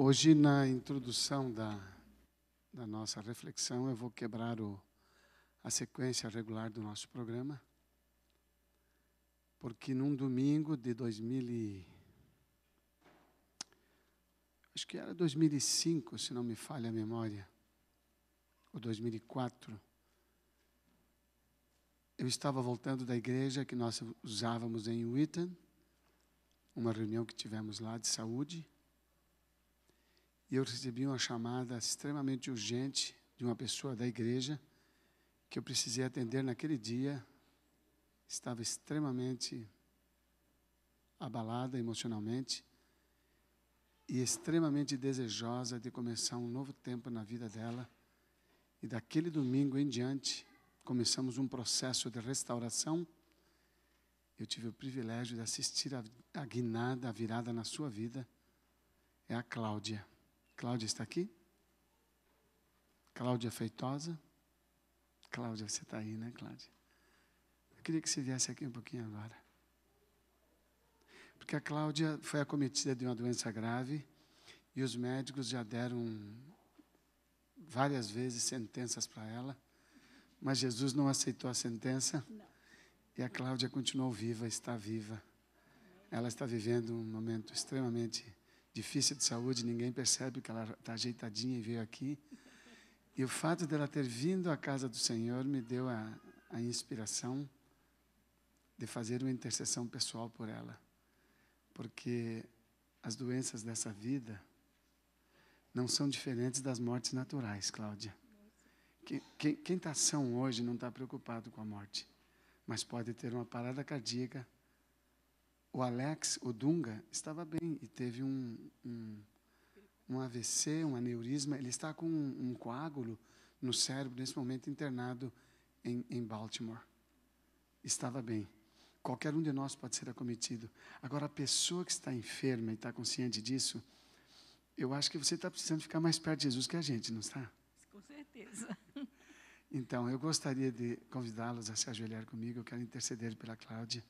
Hoje, na introdução da, da nossa reflexão, eu vou quebrar o, a sequência regular do nosso programa, porque num domingo de 2000 e, acho que era 2005, se não me falha a memória, ou 2004, eu estava voltando da igreja que nós usávamos em Witten, uma reunião que tivemos lá de saúde. E eu recebi uma chamada extremamente urgente de uma pessoa da igreja que eu precisei atender naquele dia. Estava extremamente abalada emocionalmente e extremamente desejosa de começar um novo tempo na vida dela. E daquele domingo em diante, começamos um processo de restauração. Eu tive o privilégio de assistir a, a guinada, a virada na sua vida. É a Cláudia. Cláudia está aqui? Cláudia Feitosa? Cláudia, você está aí, né, Cláudia? Eu queria que você viesse aqui um pouquinho agora. Porque a Cláudia foi acometida de uma doença grave e os médicos já deram várias vezes sentenças para ela, mas Jesus não aceitou a sentença. Não. E a Cláudia continuou viva, está viva. Ela está vivendo um momento extremamente difícil de saúde, ninguém percebe que ela está ajeitadinha e veio aqui. E o fato dela ter vindo à casa do Senhor me deu a, a inspiração de fazer uma intercessão pessoal por ela. Porque as doenças dessa vida não são diferentes das mortes naturais, Cláudia. Quem está são hoje não está preocupado com a morte, mas pode ter uma parada cardíaca, o Alex Odunga estava bem e teve um, um, um AVC, um aneurisma. Ele está com um, um coágulo no cérebro, nesse momento internado em, em Baltimore. Estava bem. Qualquer um de nós pode ser acometido. Agora, a pessoa que está enferma e está consciente disso, eu acho que você está precisando ficar mais perto de Jesus que a gente, não está? Com certeza. Então, eu gostaria de convidá-los a se ajoelhar comigo. Eu quero interceder pela Cláudia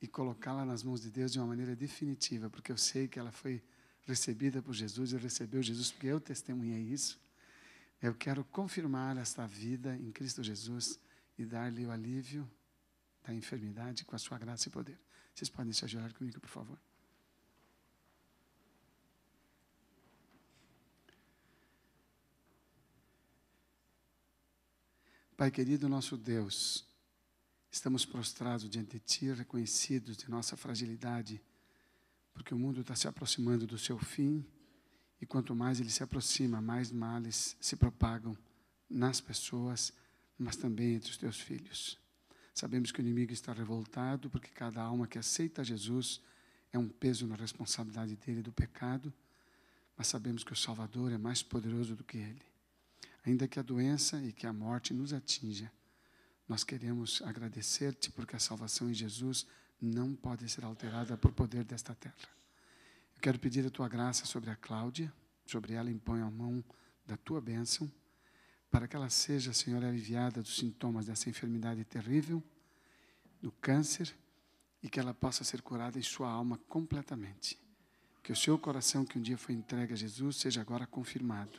e colocá-la nas mãos de Deus de uma maneira definitiva, porque eu sei que ela foi recebida por Jesus e recebeu Jesus porque eu testemunhei isso. Eu quero confirmar esta vida em Cristo Jesus e dar-lhe o alívio da enfermidade com a sua graça e poder. Vocês podem se ajudar comigo, por favor. Pai querido, nosso Deus, Estamos prostrados diante de Ti, reconhecidos de nossa fragilidade, porque o mundo está se aproximando do seu fim, e quanto mais ele se aproxima, mais males se propagam nas pessoas, mas também entre os teus filhos. Sabemos que o inimigo está revoltado, porque cada alma que aceita Jesus é um peso na responsabilidade dele do pecado, mas sabemos que o Salvador é mais poderoso do que ele. Ainda que a doença e que a morte nos atinja, nós queremos agradecer-te porque a salvação em Jesus não pode ser alterada por poder desta terra. Eu quero pedir a tua graça sobre a Cláudia, sobre ela impõe a mão da tua bênção, para que ela seja, Senhor, aliviada dos sintomas dessa enfermidade terrível, do câncer, e que ela possa ser curada em sua alma completamente. Que o seu coração, que um dia foi entregue a Jesus, seja agora confirmado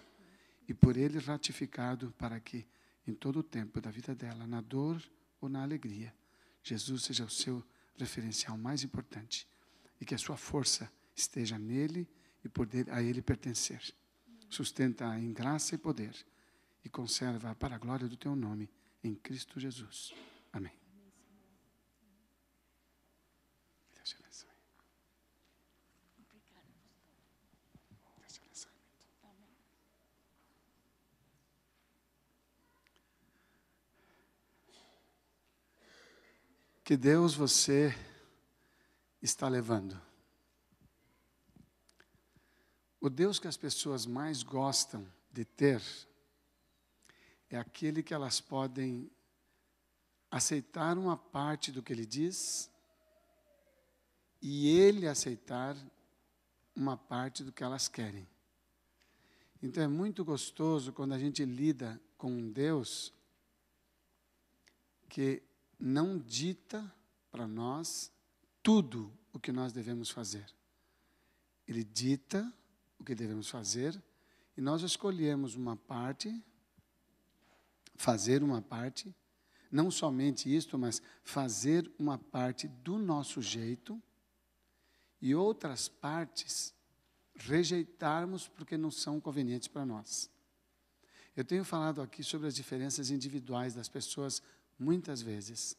e por ele ratificado para que em todo o tempo da vida dela, na dor ou na alegria, Jesus seja o seu referencial mais importante e que a sua força esteja nele e poder a ele pertencer. Sustenta-a em graça e poder e conserva para a glória do teu nome em Cristo Jesus. que Deus você está levando. O Deus que as pessoas mais gostam de ter é aquele que elas podem aceitar uma parte do que ele diz e ele aceitar uma parte do que elas querem. Então é muito gostoso quando a gente lida com um Deus que não dita para nós tudo o que nós devemos fazer. Ele dita o que devemos fazer e nós escolhemos uma parte, fazer uma parte, não somente isto, mas fazer uma parte do nosso jeito e outras partes rejeitarmos porque não são convenientes para nós. Eu tenho falado aqui sobre as diferenças individuais das pessoas muitas vezes.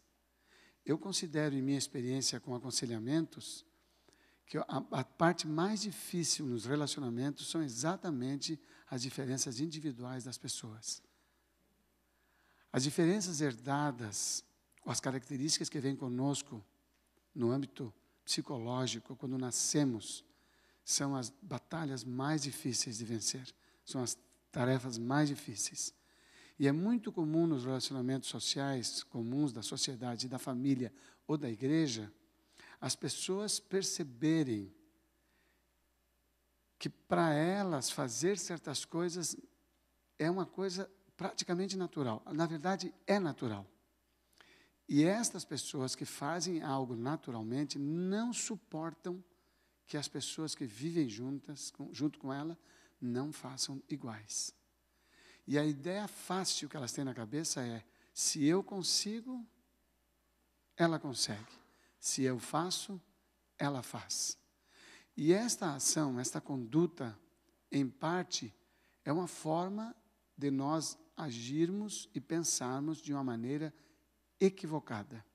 Eu considero, em minha experiência com aconselhamentos, que a, a parte mais difícil nos relacionamentos são exatamente as diferenças individuais das pessoas. As diferenças herdadas, ou as características que vêm conosco no âmbito psicológico, quando nascemos, são as batalhas mais difíceis de vencer, são as tarefas mais difíceis. E é muito comum nos relacionamentos sociais comuns da sociedade, da família ou da igreja, as pessoas perceberem que para elas fazer certas coisas é uma coisa praticamente natural. Na verdade, é natural. E estas pessoas que fazem algo naturalmente não suportam que as pessoas que vivem juntas, junto com ela, não façam iguais. E a ideia fácil que elas têm na cabeça é: se eu consigo, ela consegue. Se eu faço, ela faz. E esta ação, esta conduta, em parte, é uma forma de nós agirmos e pensarmos de uma maneira equivocada.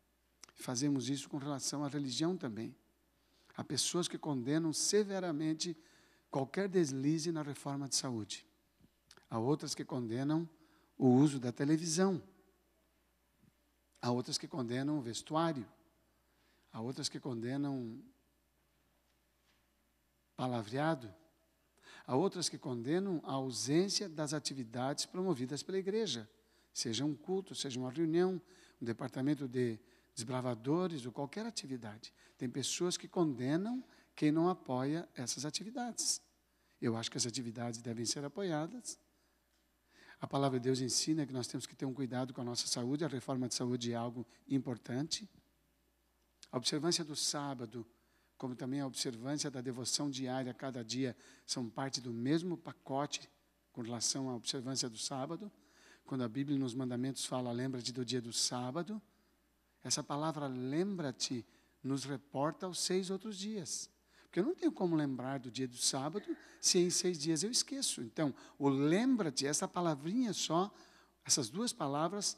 Fazemos isso com relação à religião também. Há pessoas que condenam severamente qualquer deslize na reforma de saúde. Há outras que condenam o uso da televisão. Há outras que condenam o vestuário. Há outras que condenam palavreado. Há outras que condenam a ausência das atividades promovidas pela igreja, seja um culto, seja uma reunião, um departamento de desbravadores ou qualquer atividade. Tem pessoas que condenam quem não apoia essas atividades. Eu acho que as atividades devem ser apoiadas, a palavra de Deus ensina que nós temos que ter um cuidado com a nossa saúde, a reforma de saúde é algo importante. A observância do sábado, como também a observância da devoção diária a cada dia, são parte do mesmo pacote com relação à observância do sábado. Quando a Bíblia nos mandamentos fala, lembra-te do dia do sábado, essa palavra lembra-te nos reporta aos seis outros dias. Porque eu não tenho como lembrar do dia do sábado se em seis dias eu esqueço. Então, o lembra-te, essa palavrinha só, essas duas palavras,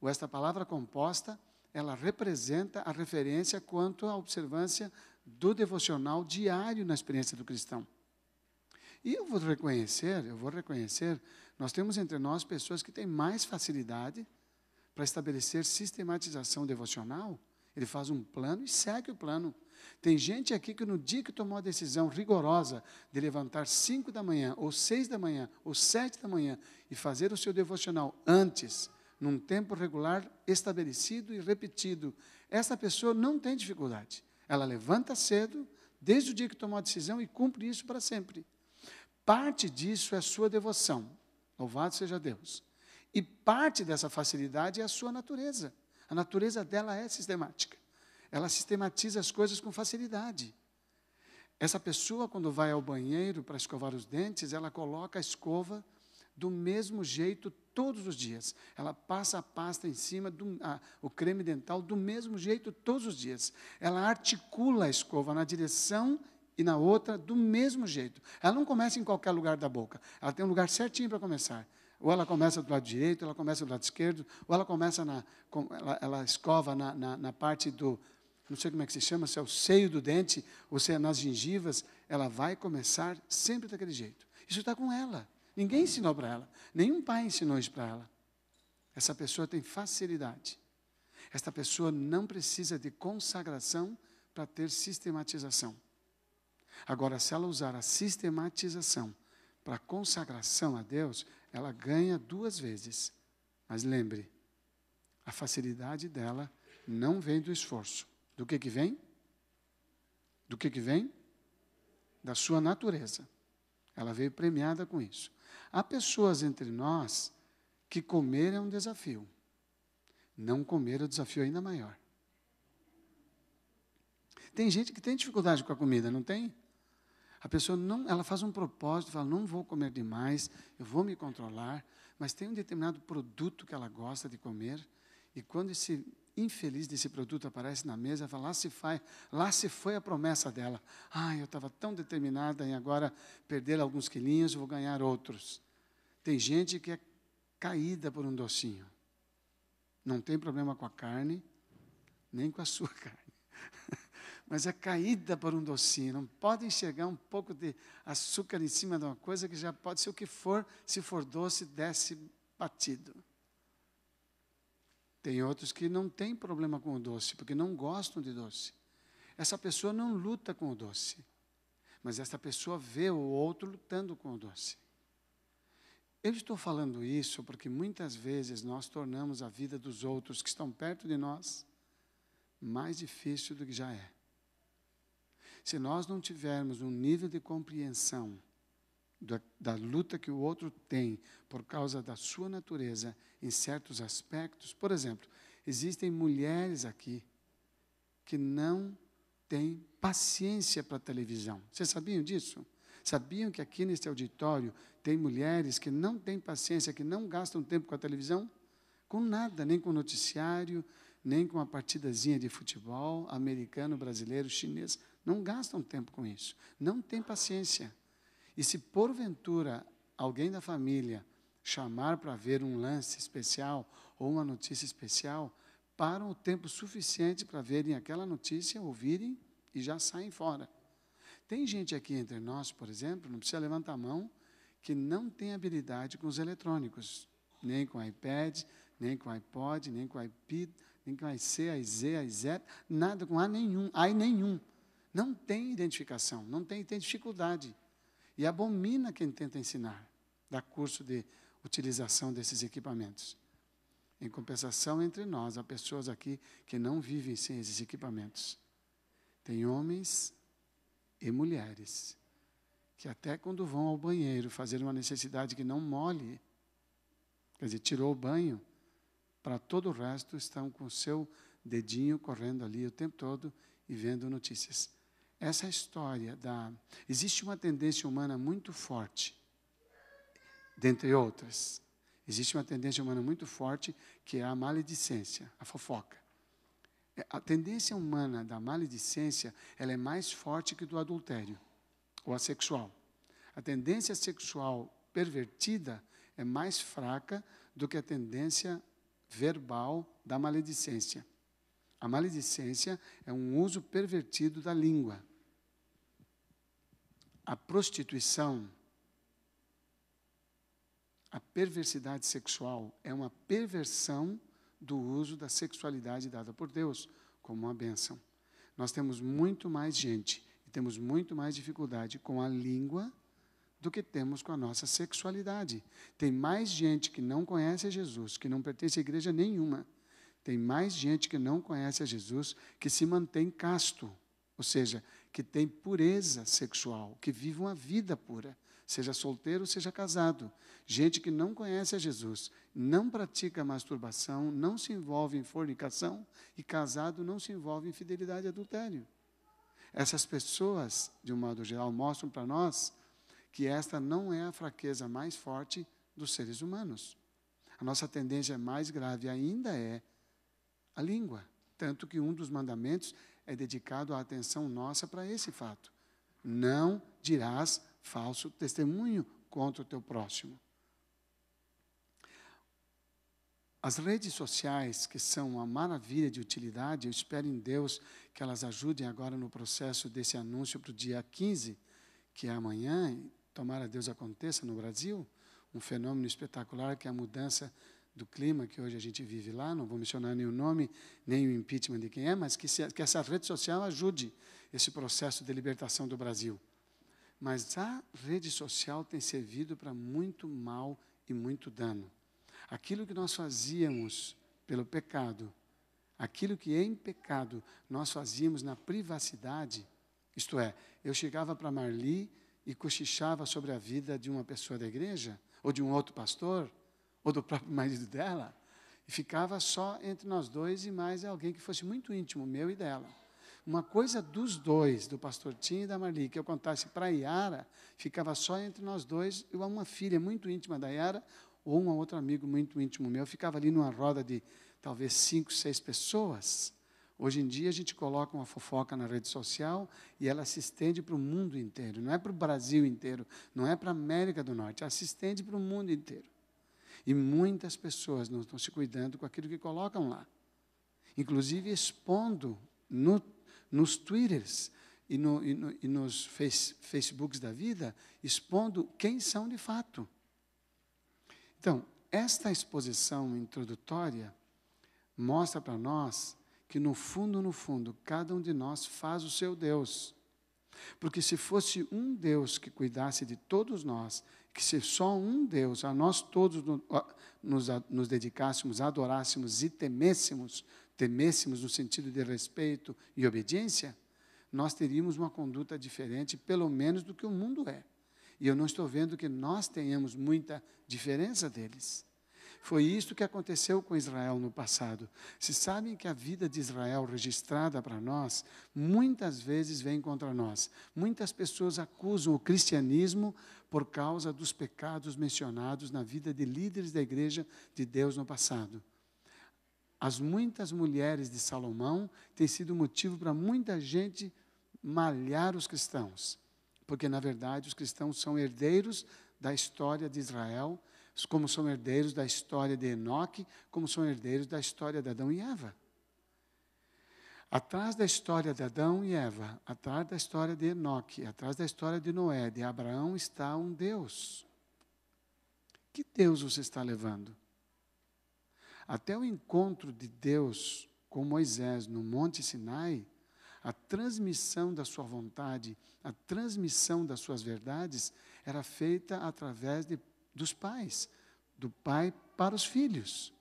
ou esta palavra composta, ela representa a referência quanto à observância do devocional diário na experiência do cristão. E eu vou reconhecer, eu vou reconhecer, nós temos entre nós pessoas que têm mais facilidade para estabelecer sistematização devocional. Ele faz um plano e segue o plano. Tem gente aqui que no dia que tomou a decisão rigorosa de levantar 5 da manhã, ou 6 da manhã, ou 7 da manhã, e fazer o seu devocional antes, num tempo regular, estabelecido e repetido, essa pessoa não tem dificuldade. Ela levanta cedo, desde o dia que tomou a decisão, e cumpre isso para sempre. Parte disso é a sua devoção, louvado seja Deus. E parte dessa facilidade é a sua natureza. A natureza dela é sistemática. Ela sistematiza as coisas com facilidade. Essa pessoa, quando vai ao banheiro para escovar os dentes, ela coloca a escova do mesmo jeito todos os dias. Ela passa a pasta em cima do a, o creme dental do mesmo jeito todos os dias. Ela articula a escova na direção e na outra do mesmo jeito. Ela não começa em qualquer lugar da boca. Ela tem um lugar certinho para começar. Ou ela começa do lado direito, ou ela começa do lado esquerdo, ou ela começa na. Ela, ela escova na, na, na parte do, não sei como é que se chama, se é o seio do dente ou se é nas gengivas, ela vai começar sempre daquele jeito. Isso está com ela. Ninguém ensinou para ela. Nenhum pai ensinou isso para ela. Essa pessoa tem facilidade. Esta pessoa não precisa de consagração para ter sistematização. Agora, se ela usar a sistematização para consagração a Deus, ela ganha duas vezes. Mas lembre, a facilidade dela não vem do esforço, do que que vem? Do que que vem? Da sua natureza. Ela veio premiada com isso. Há pessoas entre nós que comer é um desafio. Não comer é um desafio ainda maior. Tem gente que tem dificuldade com a comida, não tem? A pessoa não, ela faz um propósito, fala, não vou comer demais, eu vou me controlar, mas tem um determinado produto que ela gosta de comer, e quando esse infeliz desse produto aparece na mesa, fala, lá se, faz, lá se foi a promessa dela. Ah, eu estava tão determinada em agora perder alguns quilinhos, vou ganhar outros. Tem gente que é caída por um docinho. Não tem problema com a carne, nem com a sua carne. Mas é caída por um docinho. Não pode enxergar um pouco de açúcar em cima de uma coisa que já pode ser o que for, se for doce, desce batido. Tem outros que não têm problema com o doce, porque não gostam de doce. Essa pessoa não luta com o doce, mas essa pessoa vê o outro lutando com o doce. Eu estou falando isso porque muitas vezes nós tornamos a vida dos outros que estão perto de nós mais difícil do que já é. Se nós não tivermos um nível de compreensão da, da, luta que o outro tem por causa da sua natureza em certos aspectos. Por exemplo, existem mulheres aqui que não têm paciência para televisão. Vocês sabiam disso? Sabiam que aqui neste auditório tem mulheres que não têm paciência, que não gastam tempo com a televisão? Com nada, nem com noticiário, nem com uma partidazinha de futebol americano, brasileiro, chinês. Não gastam tempo com isso. Não têm paciência. E se porventura alguém da família chamar para ver um lance especial ou uma notícia especial, param o tempo suficiente para verem aquela notícia, ouvirem e já saem fora. Tem gente aqui entre nós, por exemplo, não precisa levantar a mão, que não tem habilidade com os eletrônicos, nem com iPad, nem com iPod, nem com iPad, nem com IC, IZ, IZ, nada com A nenhum, A nenhum. Não tem identificação, não tem, tem dificuldade e abomina quem tenta ensinar, dá curso de utilização desses equipamentos. Em compensação, entre nós, há pessoas aqui que não vivem sem esses equipamentos. Tem homens e mulheres que, até quando vão ao banheiro fazer uma necessidade que não molhe, quer dizer, tirou o banho, para todo o resto estão com o seu dedinho correndo ali o tempo todo e vendo notícias. Essa é história da. Existe uma tendência humana muito forte, dentre outras. Existe uma tendência humana muito forte que é a maledicência, a fofoca. É, a tendência humana da maledicência ela é mais forte que do adultério ou a sexual. A tendência sexual pervertida é mais fraca do que a tendência verbal da maledicência. A maledicência é um uso pervertido da língua a prostituição, a perversidade sexual é uma perversão do uso da sexualidade dada por Deus como uma bênção. Nós temos muito mais gente e temos muito mais dificuldade com a língua do que temos com a nossa sexualidade. Tem mais gente que não conhece a Jesus, que não pertence a igreja nenhuma. Tem mais gente que não conhece a Jesus que se mantém casto, ou seja, que tem pureza sexual, que vive uma vida pura, seja solteiro, seja casado. Gente que não conhece a Jesus, não pratica masturbação, não se envolve em fornicação e casado não se envolve em fidelidade e adultério. Essas pessoas, de um modo geral, mostram para nós que esta não é a fraqueza mais forte dos seres humanos. A nossa tendência mais grave ainda é a língua. Tanto que um dos mandamentos é dedicado a atenção nossa para esse fato. Não dirás falso testemunho contra o teu próximo. As redes sociais, que são uma maravilha de utilidade, eu espero em Deus que elas ajudem agora no processo desse anúncio para o dia 15, que é amanhã, tomara Deus aconteça no Brasil, um fenômeno espetacular que é a mudança do clima que hoje a gente vive lá, não vou mencionar nem o nome, nem o impeachment de quem é, mas que, se, que essa rede social ajude esse processo de libertação do Brasil. Mas a rede social tem servido para muito mal e muito dano. Aquilo que nós fazíamos pelo pecado, aquilo que em pecado nós fazíamos na privacidade, isto é, eu chegava para Marli e cochichava sobre a vida de uma pessoa da igreja, ou de um outro pastor, ou do próprio marido dela, e ficava só entre nós dois e mais alguém que fosse muito íntimo, meu e dela. Uma coisa dos dois, do pastor Tim e da Marli, que eu contasse para a Yara, ficava só entre nós dois, e uma filha muito íntima da Yara, ou um outro amigo muito íntimo meu, ficava ali numa roda de talvez cinco, seis pessoas. Hoje em dia a gente coloca uma fofoca na rede social e ela se estende para o mundo inteiro, não é para o Brasil inteiro, não é para a América do Norte, ela se estende para o mundo inteiro. E muitas pessoas não estão se cuidando com aquilo que colocam lá. Inclusive expondo no, nos Twitters e, no, e, no, e nos face, Facebooks da vida, expondo quem são de fato. Então, esta exposição introdutória mostra para nós que, no fundo, no fundo, cada um de nós faz o seu Deus. Porque se fosse um Deus que cuidasse de todos nós, que se só um Deus, a nós todos nos, nos dedicássemos, adorássemos e temêssemos, temêssemos no sentido de respeito e obediência, nós teríamos uma conduta diferente, pelo menos do que o mundo é. E eu não estou vendo que nós tenhamos muita diferença deles. Foi isso que aconteceu com Israel no passado. Se sabem que a vida de Israel registrada para nós, muitas vezes vem contra nós. Muitas pessoas acusam o cristianismo por causa dos pecados mencionados na vida de líderes da igreja de Deus no passado. As muitas mulheres de Salomão têm sido motivo para muita gente malhar os cristãos, porque na verdade os cristãos são herdeiros da história de Israel como são herdeiros da história de Enoque, como são herdeiros da história de Adão e Eva. Atrás da história de Adão e Eva, atrás da história de Enoque, atrás da história de Noé, de Abraão, está um Deus. Que Deus você está levando? Até o encontro de Deus com Moisés no Monte Sinai, a transmissão da sua vontade, a transmissão das suas verdades, era feita através de dos pais, do pai para os filhos.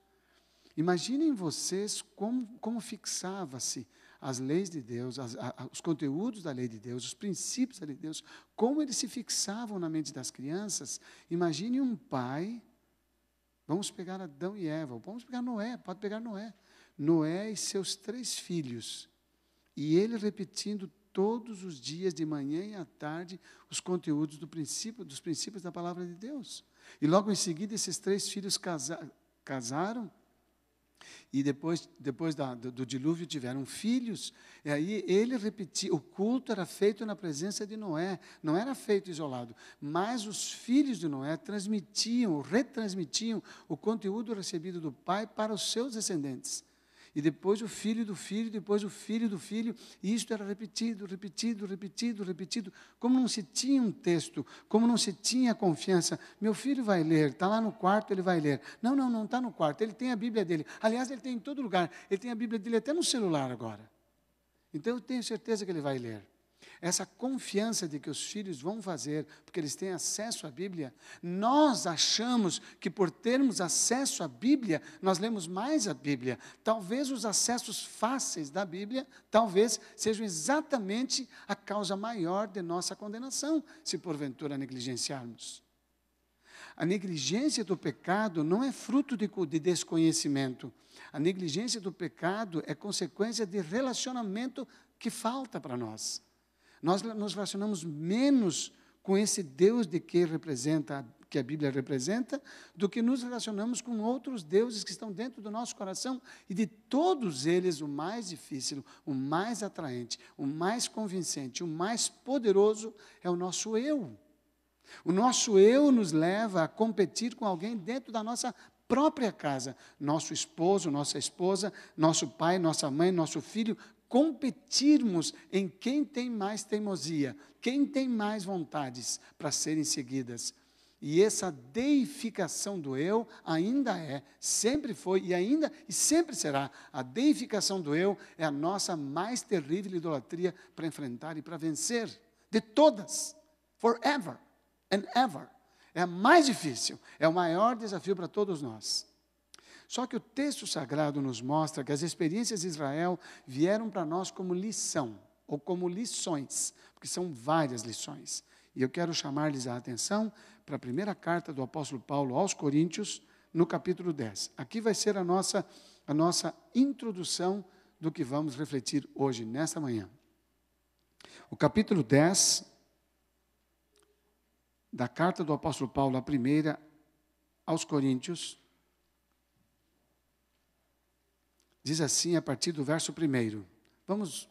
Imaginem vocês como, como fixava-se as leis de Deus, as, a, os conteúdos da lei de Deus, os princípios da lei de Deus, como eles se fixavam na mente das crianças. Imagine um pai, vamos pegar Adão e Eva, vamos pegar Noé, pode pegar Noé. Noé e seus três filhos, e ele repetindo todos os dias, de manhã e à tarde, os conteúdos do princípio, dos princípios da palavra de Deus. E logo em seguida, esses três filhos casaram. E depois, depois da, do, do, dilúvio tiveram filhos. E aí ele repetia: o culto era feito na presença de Noé, não era feito isolado. Mas os filhos de Noé transmitiam, retransmitiam o conteúdo recebido do pai para os seus descendentes e depois o filho do filho, depois o filho do filho, e isto era repetido, repetido, repetido, repetido. Como não se tinha um texto, como não se tinha confiança, meu filho vai ler, está lá no quarto, ele vai ler. Não, não, não está no quarto, ele tem a Bíblia dele. Aliás, ele tem em todo lugar, ele tem a Bíblia dele até no celular agora. Então eu tenho certeza que ele vai ler essa confiança de que os filhos vão fazer, porque eles têm acesso à Bíblia, nós achamos que por termos acesso à Bíblia, nós lemos mais a Bíblia. Talvez os acessos fáceis da Bíblia, talvez sejam exatamente a causa maior de nossa condenação, se porventura negligenciarmos. A negligência do pecado não é fruto de, de, desconhecimento. A negligência do pecado é consequência de relacionamento que falta para nós. Nós nos relacionamos menos com esse Deus de que representa que a Bíblia representa, do que nos relacionamos com outros deuses que estão dentro do nosso coração e de todos eles o mais difícil, o mais atraente, o mais convincente, o mais poderoso é o nosso eu. O nosso eu nos leva a competir com alguém dentro da nossa própria casa, nosso esposo, nossa esposa, nosso pai, nossa mãe, nosso filho, competirmos em quem tem mais teimosia, quem tem mais vontades para serem seguidas. E essa deificação do eu ainda é, sempre foi e ainda e sempre será. A deificação do eu é a nossa mais terrível idolatria para enfrentar e para vencer. De todas, forever and ever. É a mais difícil, é o maior desafio para todos nós. Só que o texto sagrado nos mostra que as experiências de Israel vieram para nós como lição, ou como lições, porque são várias lições. E eu quero chamar-lhes a atenção para a primeira carta do apóstolo Paulo aos Coríntios, no capítulo 10. Aqui vai ser a nossa, a nossa introdução do que vamos refletir hoje, nesta manhã. O capítulo 10 da carta do apóstolo Paulo, a primeira aos Coríntios, Diz assim a partir do verso 1. Vamos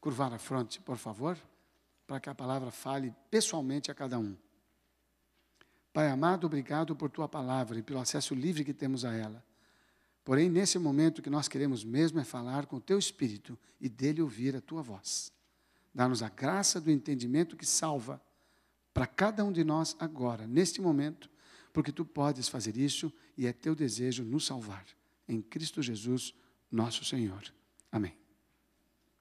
curvar a fronte, por favor, para que a palavra fale pessoalmente a cada um. Pai amado, obrigado por tua palavra e pelo acesso livre que temos a ela. Porém, nesse momento que nós queremos mesmo é falar com o teu espírito e dele ouvir a tua voz. Dá-nos a graça do entendimento que salva para cada um de nós agora, neste momento, porque tu podes fazer isso e é teu desejo nos salvar em Cristo Jesus, nosso Senhor. Amém.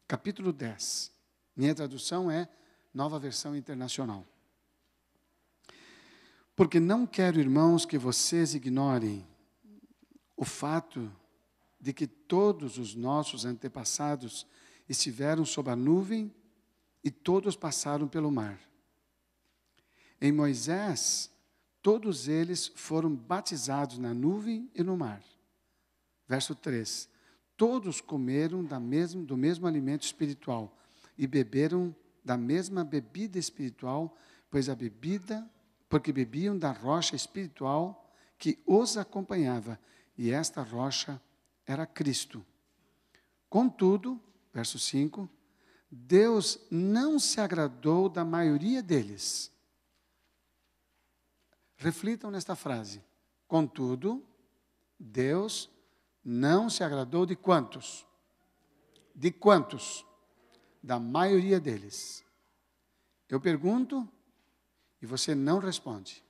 Capítulo 10. Minha tradução é Nova Versão Internacional. Porque não quero, irmãos, que vocês ignorem o fato de que todos os nossos antepassados estiveram sob a nuvem e todos passaram pelo mar. Em Moisés, todos eles foram batizados na nuvem e no mar. Verso 3: Todos comeram mesmo, do mesmo alimento espiritual e beberam da mesma bebida espiritual, pois a bebida, porque bebiam da rocha espiritual que os acompanhava, e esta rocha era Cristo. Contudo, verso 5, Deus não se agradou da maioria deles. Reflitam nesta frase. Contudo, Deus não se agradou de quantos? De quantos? Da maioria deles. Eu pergunto e você não responde.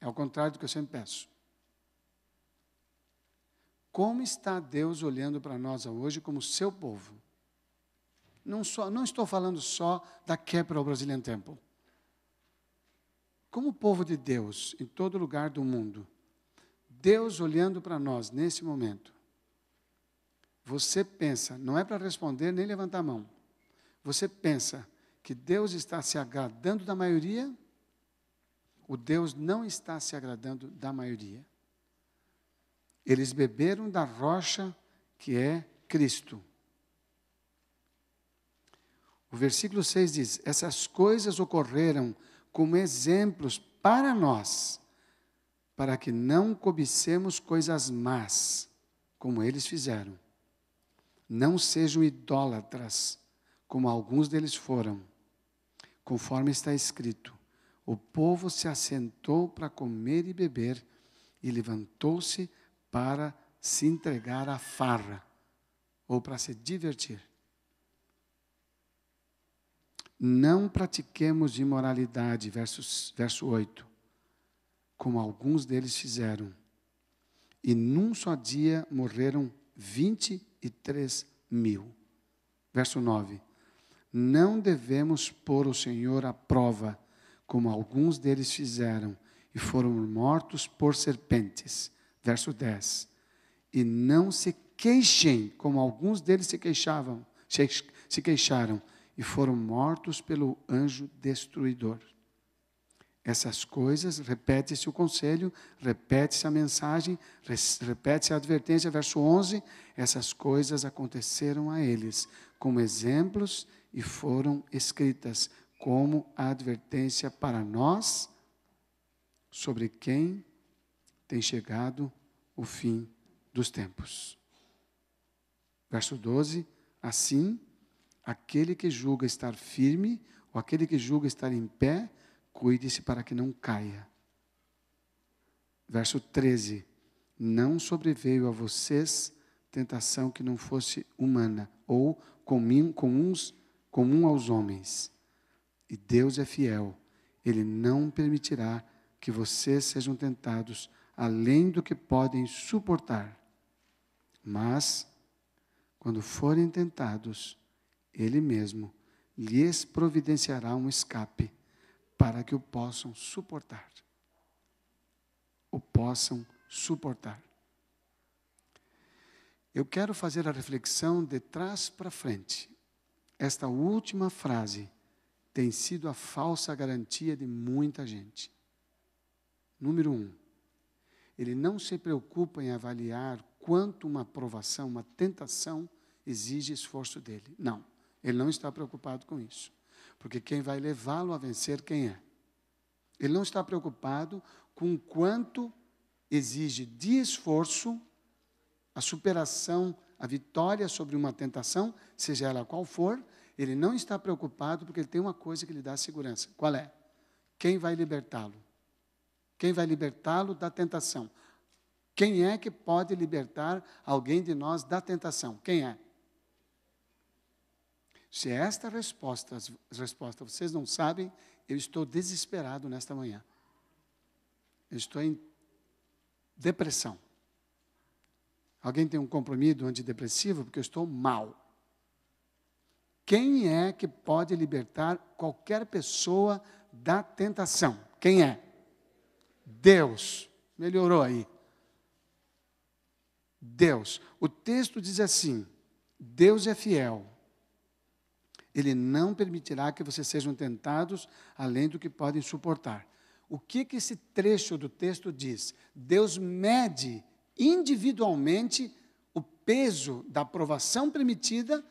É ao contrário do que eu sempre peço. Como está Deus olhando para nós hoje como seu povo? Não, só, não estou falando só da quebra ao Brazilian Temple. Como o povo de Deus em todo lugar do mundo, Deus olhando para nós nesse momento, você pensa, não é para responder nem levantar a mão, você pensa que Deus está se agradando da maioria, o Deus não está se agradando da maioria. Eles beberam da rocha que é Cristo. O versículo 6 diz: Essas coisas ocorreram como exemplos para nós para que não cobicemos coisas más, como eles fizeram. Não sejam idólatras, como alguns deles foram. Conforme está escrito, o povo se assentou para comer e beber e levantou-se para se entregar à farra ou para se divertir. Não pratiquemos imoralidade, versos, verso 8 como alguns deles fizeram. E num só dia morreram 23 mil. Verso 9: Não devemos pôr o Senhor à prova, como alguns deles fizeram, e foram mortos por serpentes. Verso 10: E não se queixem, como alguns deles se queixavam, se queixaram, e foram mortos pelo anjo destruidor essas coisas, repete-se o conselho, repete-se a mensagem, repete-se a advertência, verso 11: essas coisas aconteceram a eles como exemplos e foram escritas como advertência para nós sobre quem tem chegado o fim dos tempos. Verso 12: Assim, aquele que julga estar firme, ou aquele que julga estar em pé, cuide-se para que não caia. Verso 13: Não sobreveio a vocês tentação que não fosse humana, ou comum, comuns, comum aos homens. E Deus é fiel, Ele não permitirá que vocês sejam tentados além do que podem suportar. Mas, quando forem tentados, Ele mesmo lhes providenciará um escape para que o possam suportar. O possam suportar. Eu quero fazer a reflexão de trás para frente. Esta última frase tem sido a falsa garantia de muita gente. Número um, ele não se preocupa em avaliar quanto uma provação, uma tentação exige esforço dele. Não, ele não está preocupado com isso. Porque quem vai levá-lo a vencer, quem é? Ele não está preocupado com quanto exige de esforço a superação, a vitória sobre uma tentação, seja ela qual for. Ele não está preocupado porque ele tem uma coisa que lhe dá segurança. Qual é? Quem vai libertá-lo? Quem vai libertá-lo da tentação? Quem é que pode libertar alguém de nós da tentação? Quem é? Se é esta resposta, resposta vocês não sabem, eu estou desesperado nesta manhã. Eu estou em depressão. Alguém tem um comprimido antidepressivo? Porque eu estou mal. Quem é que pode libertar qualquer pessoa da tentação? Quem é? Deus. Melhorou aí. Deus. O texto diz assim: Deus é fiel ele não permitirá que vocês sejam tentados além do que podem suportar. O que, que esse trecho do texto diz? Deus mede individualmente o peso da provação permitida,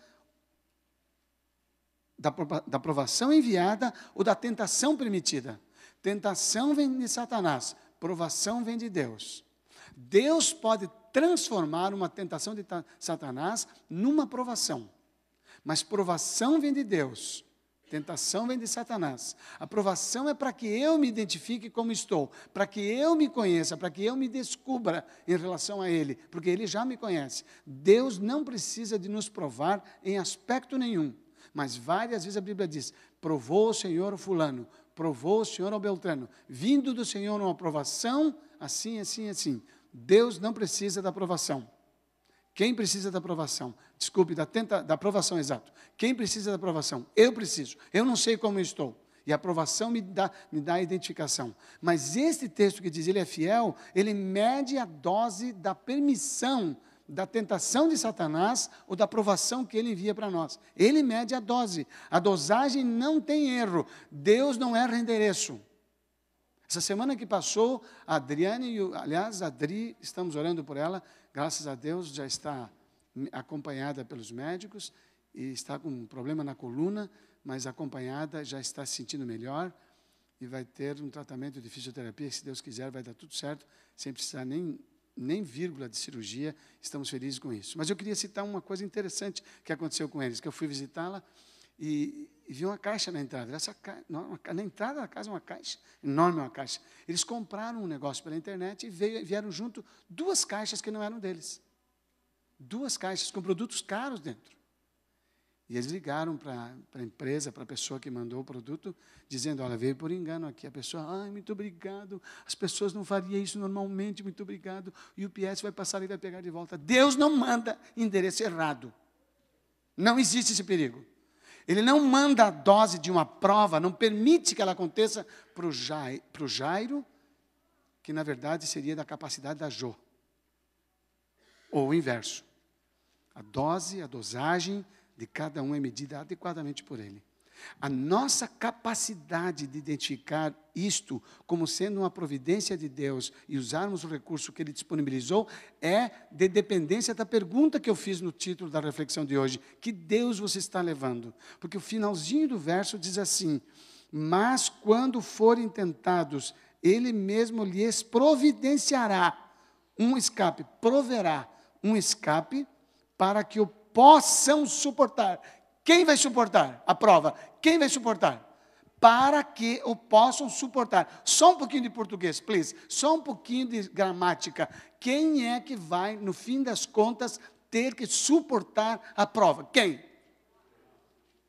da, da provação enviada ou da tentação permitida. Tentação vem de Satanás, provação vem de Deus. Deus pode transformar uma tentação de Satanás numa provação. Mas provação vem de Deus, tentação vem de Satanás. A provação é para que eu me identifique como estou, para que eu me conheça, para que eu me descubra em relação a Ele, porque Ele já me conhece. Deus não precisa de nos provar em aspecto nenhum. Mas várias vezes a Bíblia diz: provou o Senhor o fulano, provou o Senhor ao Beltrano, vindo do Senhor uma aprovação, assim, assim, assim. Deus não precisa da aprovação. Quem precisa da aprovação? Desculpe, da, tenta, da aprovação, exato. Quem precisa da aprovação? Eu preciso. Eu não sei como estou. E a aprovação me dá, me dá a identificação. Mas este texto que diz ele é fiel, ele mede a dose da permissão da tentação de Satanás ou da aprovação que ele envia para nós. Ele mede a dose. A dosagem não tem erro. Deus não erra endereço. Essa semana que passou, a Adriane, aliás, a Adri, estamos orando por ela, graças a Deus já está acompanhada pelos médicos e está com um problema na coluna, mas acompanhada, já está se sentindo melhor e vai ter um tratamento de fisioterapia, se Deus quiser, vai dar tudo certo, sem precisar nem, nem vírgula de cirurgia. Estamos felizes com isso. Mas eu queria citar uma coisa interessante que aconteceu com eles, que eu fui visitá-la e e viu uma caixa na entrada. Essa ca... na entrada da casa uma caixa, enorme uma caixa. Eles compraram um negócio pela internet e veio, vieram junto duas caixas que não eram deles. Duas caixas com produtos caros dentro. E eles ligaram para a empresa, para a pessoa que mandou o produto, dizendo: Olha, veio por engano aqui. A pessoa, ai, ah, muito obrigado. As pessoas não fariam isso normalmente, muito obrigado. E o PS vai passar e vai pegar de volta. Deus não manda endereço errado. Não existe esse perigo. Ele não manda a dose de uma prova, não permite que ela aconteça para o Jairo, que na verdade seria da capacidade da Jô. Ou o inverso. A dose, a dosagem de cada um é medida adequadamente por ele. A nossa capacidade de identificar isto como sendo uma providência de Deus e usarmos o recurso que Ele disponibilizou é de dependência da pergunta que eu fiz no título da reflexão de hoje: que Deus você está levando? Porque o finalzinho do verso diz assim: Mas quando forem tentados, Ele mesmo lhes providenciará um escape, proverá um escape para que o possam suportar. Quem vai suportar a prova? Quem vai suportar? Para que o possam suportar. Só um pouquinho de português, please. Só um pouquinho de gramática. Quem é que vai, no fim das contas, ter que suportar a prova? Quem?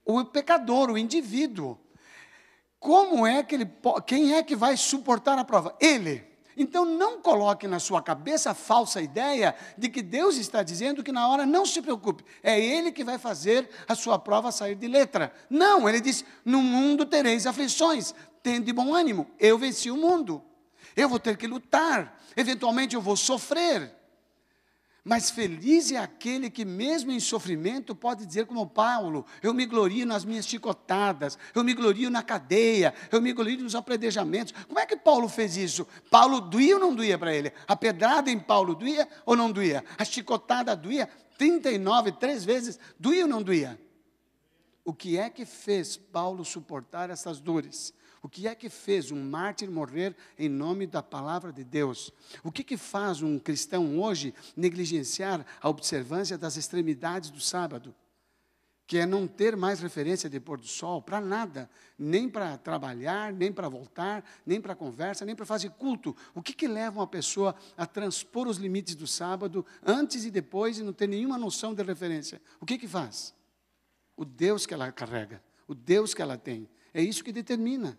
O pecador, o indivíduo. Como é que ele, quem é que vai suportar a prova? Ele. Então não coloque na sua cabeça a falsa ideia de que Deus está dizendo que na hora não se preocupe, é Ele que vai fazer a sua prova sair de letra. Não, Ele diz: no mundo tereis aflições, tende bom ânimo, eu venci o mundo, eu vou ter que lutar, eventualmente eu vou sofrer. Mas feliz é aquele que, mesmo em sofrimento, pode dizer, como Paulo: eu me glorio nas minhas chicotadas, eu me glorio na cadeia, eu me glorio nos apredejamentos. Como é que Paulo fez isso? Paulo doía ou não doía para ele? A pedrada em Paulo doía ou não doía? A chicotada doía 39, três vezes, doía ou não doía? O que é que fez Paulo suportar essas dores? O que é que fez um mártir morrer em nome da palavra de Deus? O que, que faz um cristão hoje negligenciar a observância das extremidades do sábado? que é não ter mais referência de pôr do sol para nada, nem para trabalhar, nem para voltar, nem para conversa, nem para fazer culto. O que, que leva uma pessoa a transpor os limites do sábado antes e depois e não ter nenhuma noção de referência? O que, que faz? O Deus que ela carrega, o Deus que ela tem. É isso que determina.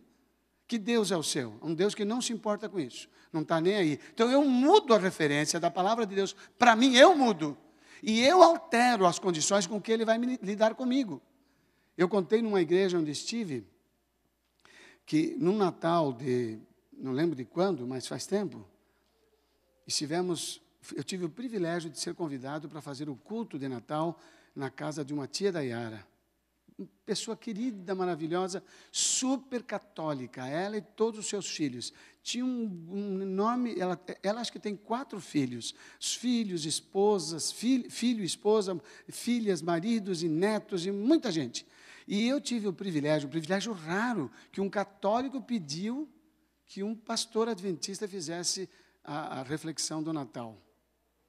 Que Deus é o seu? É um Deus que não se importa com isso, não está nem aí. Então eu mudo a referência da palavra de Deus. Para mim, eu mudo. E eu altero as condições com que ele vai me, lidar comigo. Eu contei numa igreja onde estive que num Natal de, não lembro de quando, mas faz tempo, estivemos, eu tive o privilégio de ser convidado para fazer o culto de Natal na casa de uma tia da Yara pessoa querida, maravilhosa, super católica, ela e todos os seus filhos. Tinha um, um ela, ela acho que tem quatro filhos, filhos, esposas, filho, esposa, filhas, maridos e netos e muita gente. E eu tive o privilégio, um privilégio raro, que um católico pediu que um pastor adventista fizesse a, a reflexão do Natal.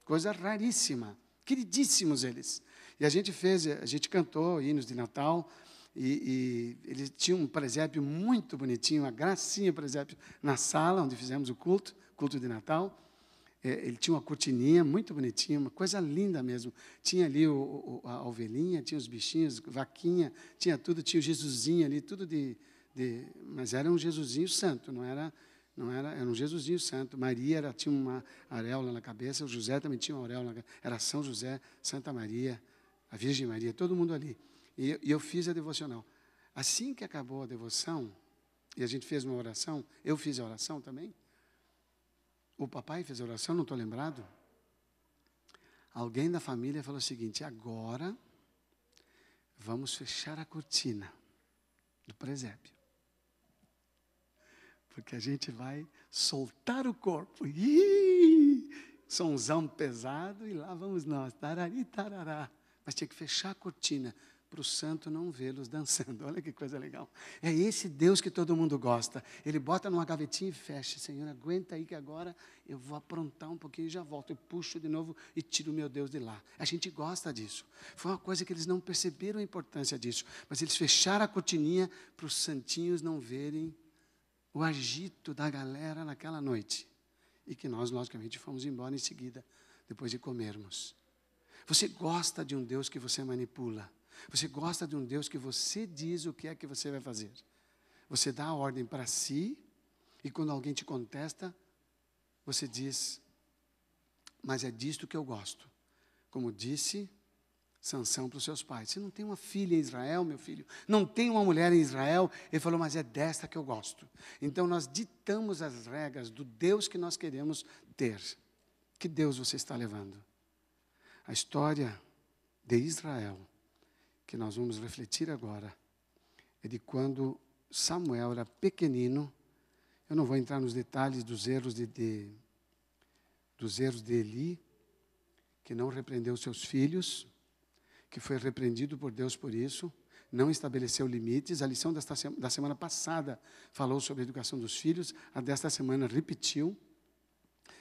Coisa raríssima. Queridíssimos eles. E a gente fez, eh, a gente cantou hinos de Natal, e, e ele tinha um presépio muito bonitinho, uma gracinha presépio, na sala onde fizemos o culto, culto de Natal. É, ele tinha uma cortininha muito bonitinha, uma coisa linda mesmo. Tinha ali o, o, a ovelhinha, tinha os bichinhos, vaquinha, tinha tudo, tinha o Jesusinho ali, tudo de, de... Mas era um Jesusinho santo, não era... Não era, era um Jesusinho santo. Maria era, tinha uma areola na cabeça, o José também tinha uma areola na cabeça. Era São José, Santa Maria, a Virgem Maria, todo mundo ali. E eu, e eu fiz a devocional. Assim que acabou a devoção, e a gente fez uma oração, eu fiz a oração também. O papai fez a oração, não estou lembrado. Alguém da família falou o seguinte: agora vamos fechar a cortina do presépio. Porque a gente vai soltar o corpo. Iii! Sonzão pesado e lá vamos nós, tarari, tarará mas tinha que fechar a cortina para o santo não vê-los dançando. Olha que coisa legal. É esse Deus que todo mundo gosta. Ele bota numa gavetinha e fecha. Senhor, aguenta aí que agora eu vou aprontar um pouquinho e já volto. Eu puxo de novo e tiro o meu Deus de lá. A gente gosta disso. Foi uma coisa que eles não perceberam a importância disso. Mas eles fecharam a cortininha para os santinhos não verem o agito da galera naquela noite. E que nós, logicamente, fomos embora em seguida, depois de comermos. Você gosta de um Deus que você manipula. Você gosta de um Deus que você diz o que é que você vai fazer. Você dá a ordem para si, e quando alguém te contesta, você diz: Mas é disto que eu gosto. Como disse Sansão para os seus pais: Você não tem uma filha em Israel, meu filho? Não tem uma mulher em Israel? Ele falou: Mas é desta que eu gosto. Então nós ditamos as regras do Deus que nós queremos ter. Que Deus você está levando? a história de Israel, que nós vamos refletir agora, é de quando Samuel era pequenino. Eu não vou entrar nos detalhes dos erros de, de dos erros de Eli, que não repreendeu seus filhos, que foi repreendido por Deus por isso, não estabeleceu limites. A lição desta, da semana passada falou sobre a educação dos filhos, a desta semana repetiu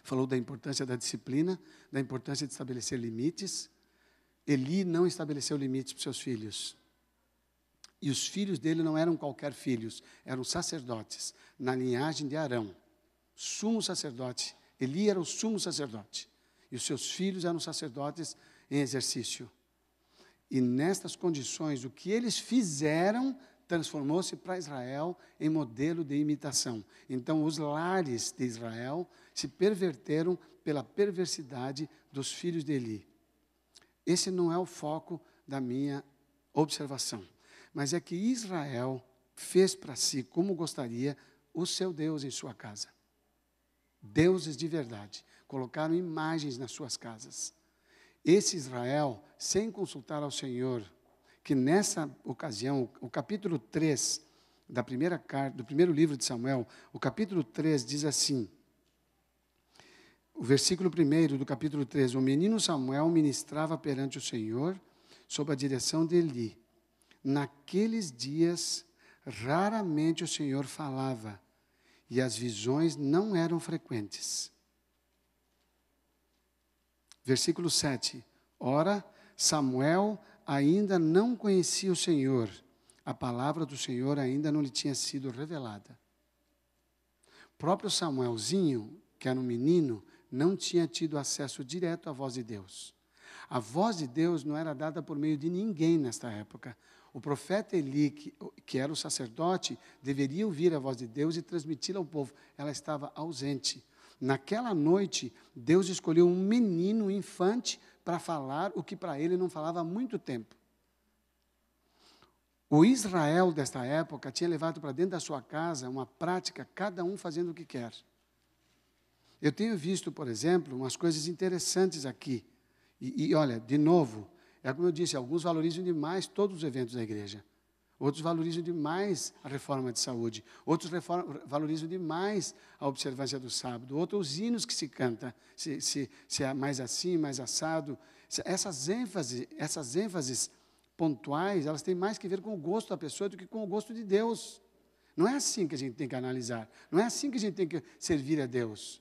falou da importância da disciplina, da importância de estabelecer limites. Eli não estabeleceu limites para seus filhos. E os filhos dele não eram qualquer filhos, eram sacerdotes, na linhagem de Arão. Sumo sacerdote. Eli era o sumo sacerdote. E os seus filhos eram sacerdotes em exercício. E nestas condições, o que eles fizeram transformou-se para Israel em modelo de imitação. Então, os lares de Israel se perverteram pela perversidade dos filhos de Eli. Esse não é o foco da minha observação, mas é que Israel fez para si, como gostaria, o seu Deus em sua casa. Deuses de verdade. Colocaram imagens nas suas casas. Esse Israel, sem consultar ao Senhor, que nessa ocasião, o capítulo 3 da primeira carta, do primeiro livro de Samuel, o capítulo 3 diz assim: o versículo 1 do capítulo 3: O menino Samuel ministrava perante o Senhor, sob a direção de Eli. Naqueles dias, raramente o Senhor falava, e as visões não eram frequentes. Versículo 7: Ora, Samuel ainda não conhecia o Senhor, a palavra do Senhor ainda não lhe tinha sido revelada. O próprio Samuelzinho, que era um menino, não tinha tido acesso direto à voz de Deus. A voz de Deus não era dada por meio de ninguém nesta época. O profeta Eli, que, que era o sacerdote, deveria ouvir a voz de Deus e transmiti-la ao povo. Ela estava ausente. Naquela noite, Deus escolheu um menino, um infante, para falar o que para ele não falava há muito tempo. O Israel desta época tinha levado para dentro da sua casa uma prática, cada um fazendo o que quer. Eu tenho visto, por exemplo, umas coisas interessantes aqui. E, e olha, de novo, é como eu disse, alguns valorizam demais todos os eventos da igreja. Outros valorizam demais a reforma de saúde. Outros valorizam demais a observância do sábado. Outros os hinos que se canta, se, se, se é mais assim, mais assado. Essas ênfases, essas ênfases pontuais, elas têm mais que ver com o gosto da pessoa do que com o gosto de Deus. Não é assim que a gente tem que analisar. Não é assim que a gente tem que servir a Deus.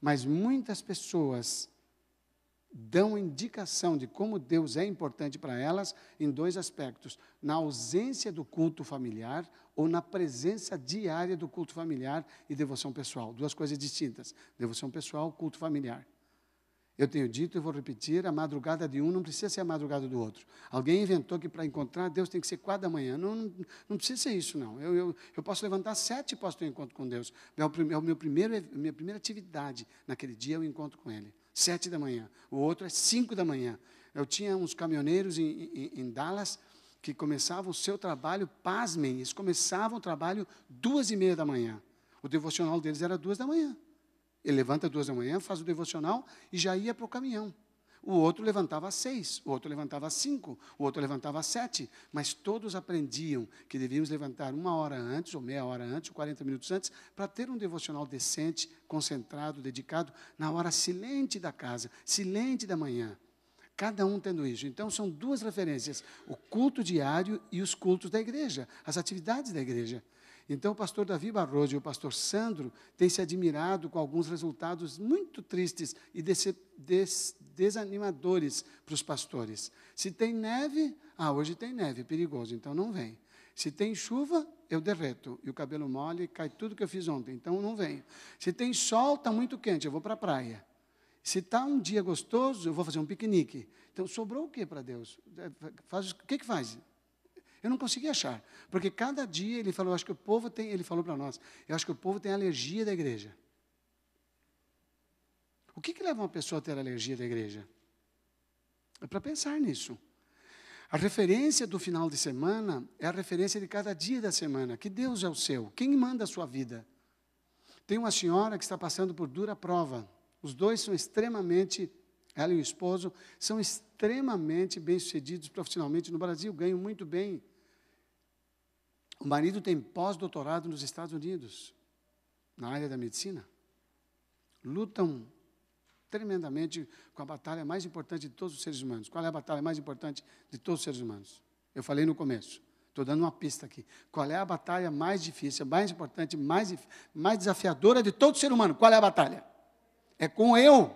Mas muitas pessoas dão indicação de como Deus é importante para elas em dois aspectos: na ausência do culto familiar ou na presença diária do culto familiar e devoção pessoal. Duas coisas distintas: devoção pessoal, culto familiar. Eu tenho dito e vou repetir: a madrugada de um não precisa ser a madrugada do outro. Alguém inventou que para encontrar Deus tem que ser quatro da manhã. Não, não, não precisa ser isso, não. Eu, eu, eu posso levantar sete e posso ter um encontro com Deus. É o meu, meu primeiro, minha primeira atividade naquele dia é o encontro com Ele sete da manhã, o outro é cinco da manhã. Eu tinha uns caminhoneiros em, em, em Dallas que começavam o seu trabalho, pasmem, eles começavam o trabalho duas e meia da manhã. O devocional deles era duas da manhã. Ele levanta duas da manhã, faz o devocional e já ia para o caminhão o outro levantava seis, o outro levantava cinco, o outro levantava sete, mas todos aprendiam que devíamos levantar uma hora antes, ou meia hora antes, ou 40 minutos antes, para ter um devocional decente, concentrado, dedicado, na hora silente da casa, silente da manhã. Cada um tendo isso. Então, são duas referências: o culto diário e os cultos da igreja, as atividades da igreja. Então, o pastor Davi Barroso e o pastor Sandro têm se admirado com alguns resultados muito tristes e des desanimadores para os pastores. Se tem neve, ah, hoje tem neve, perigoso, então não vem. Se tem chuva, eu derreto e o cabelo mole, cai tudo que eu fiz ontem, então não venho. Se tem sol, está muito quente, eu vou para a praia. Se está um dia gostoso, eu vou fazer um piquenique. Então, sobrou o que para Deus? É, faz, o que, que faz? Eu não consegui achar, porque cada dia ele falou, acho que o povo tem, ele falou para nós, eu acho que o povo tem alergia da igreja. O que, que leva uma pessoa a ter alergia da igreja? É para pensar nisso. A referência do final de semana é a referência de cada dia da semana, que Deus é o seu, quem manda a sua vida. Tem uma senhora que está passando por dura prova. Os dois são extremamente, ela e o esposo, são extremamente bem-sucedidos profissionalmente no Brasil, ganham muito bem. O marido tem pós-doutorado nos Estados Unidos, na área da medicina. Lutam tremendamente com a batalha mais importante de todos os seres humanos. Qual é a batalha mais importante de todos os seres humanos? Eu falei no começo. Estou dando uma pista aqui. Qual é a batalha mais difícil, mais importante, mais, mais desafiadora de todo ser humano? Qual é a batalha? É com eu.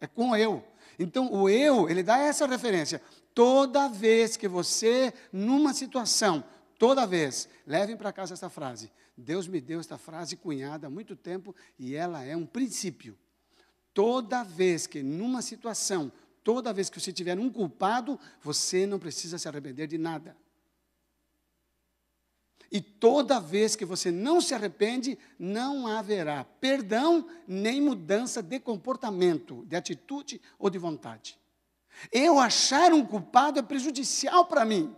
É com eu. Então, o eu, ele dá essa referência. Toda vez que você, numa situação, Toda vez, levem para casa essa frase. Deus me deu esta frase cunhada há muito tempo e ela é um princípio. Toda vez que numa situação, toda vez que você tiver um culpado, você não precisa se arrepender de nada. E toda vez que você não se arrepende, não haverá perdão nem mudança de comportamento, de atitude ou de vontade. Eu achar um culpado é prejudicial para mim.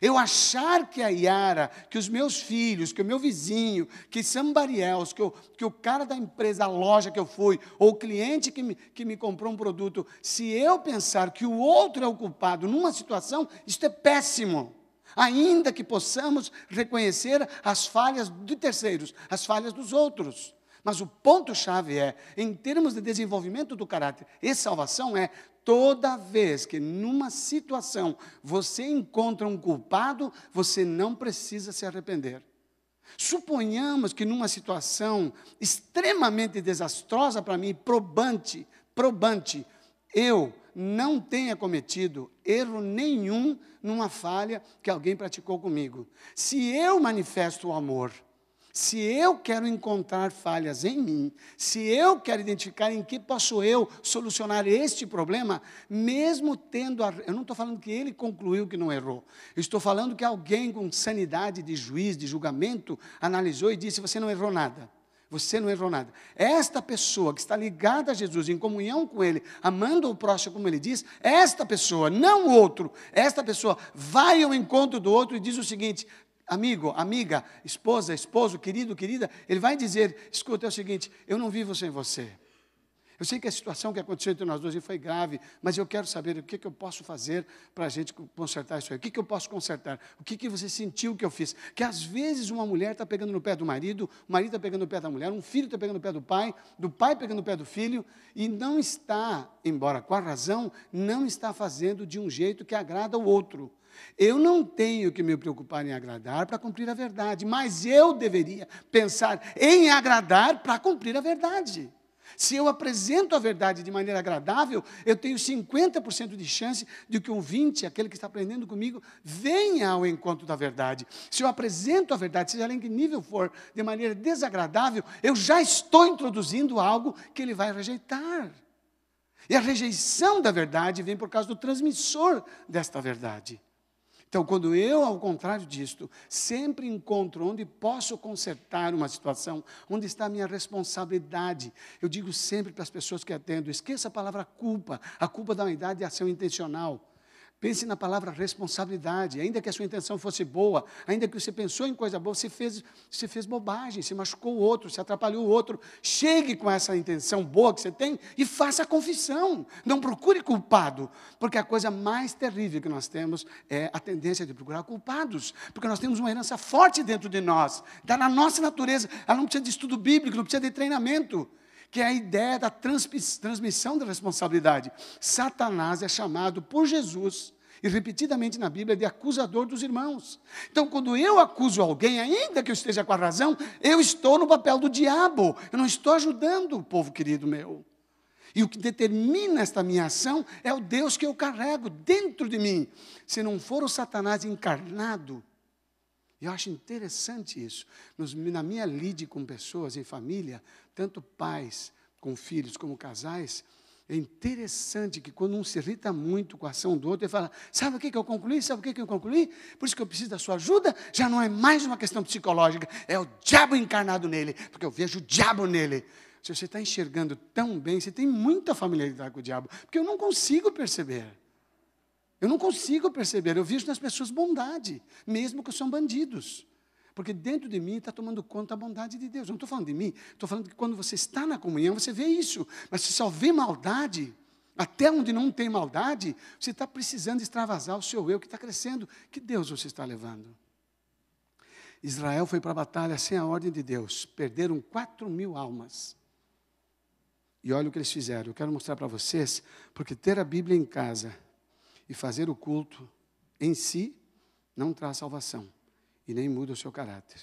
Eu achar que a Yara, que os meus filhos, que o meu vizinho, que somebody que, que o cara da empresa, a loja que eu fui, ou o cliente que me, que me comprou um produto, se eu pensar que o outro é o culpado numa situação, isto é péssimo. Ainda que possamos reconhecer as falhas de terceiros, as falhas dos outros. Mas o ponto-chave é, em termos de desenvolvimento do caráter e salvação, é Toda vez que numa situação você encontra um culpado, você não precisa se arrepender. Suponhamos que numa situação extremamente desastrosa para mim, probante, probante, eu não tenha cometido erro nenhum numa falha que alguém praticou comigo. Se eu manifesto o amor, se eu quero encontrar falhas em mim, se eu quero identificar em que posso eu solucionar este problema, mesmo tendo. A, eu não estou falando que ele concluiu que não errou. Eu estou falando que alguém com sanidade de juiz, de julgamento, analisou e disse: você não errou nada. Você não errou nada. Esta pessoa que está ligada a Jesus, em comunhão com Ele, amando o próximo como Ele diz, esta pessoa, não outro, esta pessoa vai ao encontro do outro e diz o seguinte: amigo, amiga, esposa, esposo, querido, querida, ele vai dizer: escuta, é o seguinte, eu não vivo sem você. Eu sei que a situação que aconteceu entre nós dois foi grave, mas eu quero saber o que, que eu posso fazer para a gente consertar isso aí. O que, que eu posso consertar? O que, que você sentiu que eu fiz? Que às vezes uma mulher está pegando no pé do marido, o marido está pegando no pé da mulher, um filho está pegando no pé do pai, do pai pegando no pé do filho, e não está, embora com a razão, não está fazendo de um jeito que agrada o outro. Eu não tenho que me preocupar em agradar para cumprir a verdade, mas eu deveria pensar em agradar para cumprir a verdade. Se eu apresento a verdade de maneira agradável, eu tenho 50% de chance de que o um ouvinte, aquele que está aprendendo comigo, venha ao encontro da verdade. Se eu apresento a verdade, seja em que nível for, de maneira desagradável, eu já estou introduzindo algo que ele vai rejeitar. E a rejeição da verdade vem por causa do transmissor desta verdade. Então, quando eu, ao contrário disto, sempre encontro onde posso consertar uma situação, onde está a minha responsabilidade, eu digo sempre para as pessoas que atendo: esqueça a palavra culpa. A culpa da humanidade é ação intencional. Pense na palavra responsabilidade. Ainda que a sua intenção fosse boa, ainda que você pensou em coisa boa, você fez, você fez bobagem, se machucou o outro, se atrapalhou o outro. Chegue com essa intenção boa que você tem e faça a confissão. Não procure culpado, porque a coisa mais terrível que nós temos é a tendência de procurar culpados, porque nós temos uma herança forte dentro de nós, está na nossa natureza. Ela não precisa de estudo bíblico, não precisa de treinamento que é a ideia da transmissão da responsabilidade. Satanás é chamado por Jesus e repetidamente na Bíblia de acusador dos irmãos. Então, quando eu acuso alguém, ainda que eu esteja com a razão, eu estou no papel do diabo, eu não estou ajudando o povo querido meu. E o que determina esta minha ação é o Deus que eu carrego dentro de mim. Se não for o Satanás encarnado, eu acho interessante isso. Nos, na minha lide com pessoas em família, tanto pais com filhos como casais, é interessante que quando um se irrita muito com a ação do outro, ele fala: Sabe o que, que eu concluí? Sabe o que, que eu concluí? Por isso que eu preciso da sua ajuda. Já não é mais uma questão psicológica, é o diabo encarnado nele, porque eu vejo o diabo nele. Se você está enxergando tão bem, você tem muita familiaridade com o diabo, porque eu não consigo perceber. Eu não consigo perceber. Eu vejo nas pessoas bondade, mesmo que são bandidos. Porque dentro de mim está tomando conta a bondade de Deus. Eu não estou falando de mim, estou falando que quando você está na comunhão, você vê isso. Mas se só vê maldade, até onde não tem maldade, você está precisando extravasar o seu eu que está crescendo. Que Deus você está levando? Israel foi para a batalha sem a ordem de Deus. Perderam 4 mil almas. E olha o que eles fizeram. Eu quero mostrar para vocês, porque ter a Bíblia em casa e fazer o culto em si não traz salvação e nem muda o seu caráter.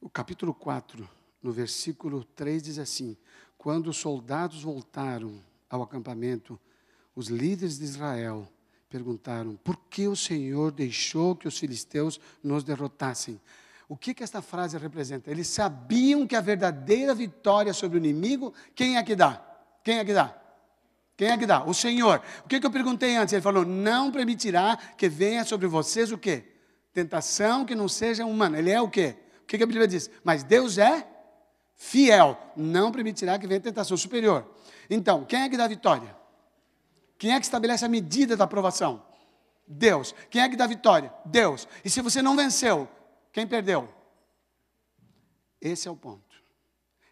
O capítulo 4, no versículo 3, diz assim: Quando os soldados voltaram ao acampamento, os líderes de Israel perguntaram: Por que o Senhor deixou que os filisteus nos derrotassem? O que, que esta frase representa? Eles sabiam que a verdadeira vitória sobre o inimigo, quem é que dá? Quem é que dá? Quem é que dá? O Senhor. O que, que eu perguntei antes? Ele falou: não permitirá que venha sobre vocês o quê? Tentação que não seja humana. Ele é o quê? O que, que a Bíblia diz? Mas Deus é fiel, não permitirá que venha tentação superior. Então, quem é que dá a vitória? Quem é que estabelece a medida da aprovação? Deus. Quem é que dá a vitória? Deus. E se você não venceu, quem perdeu? Esse é o ponto.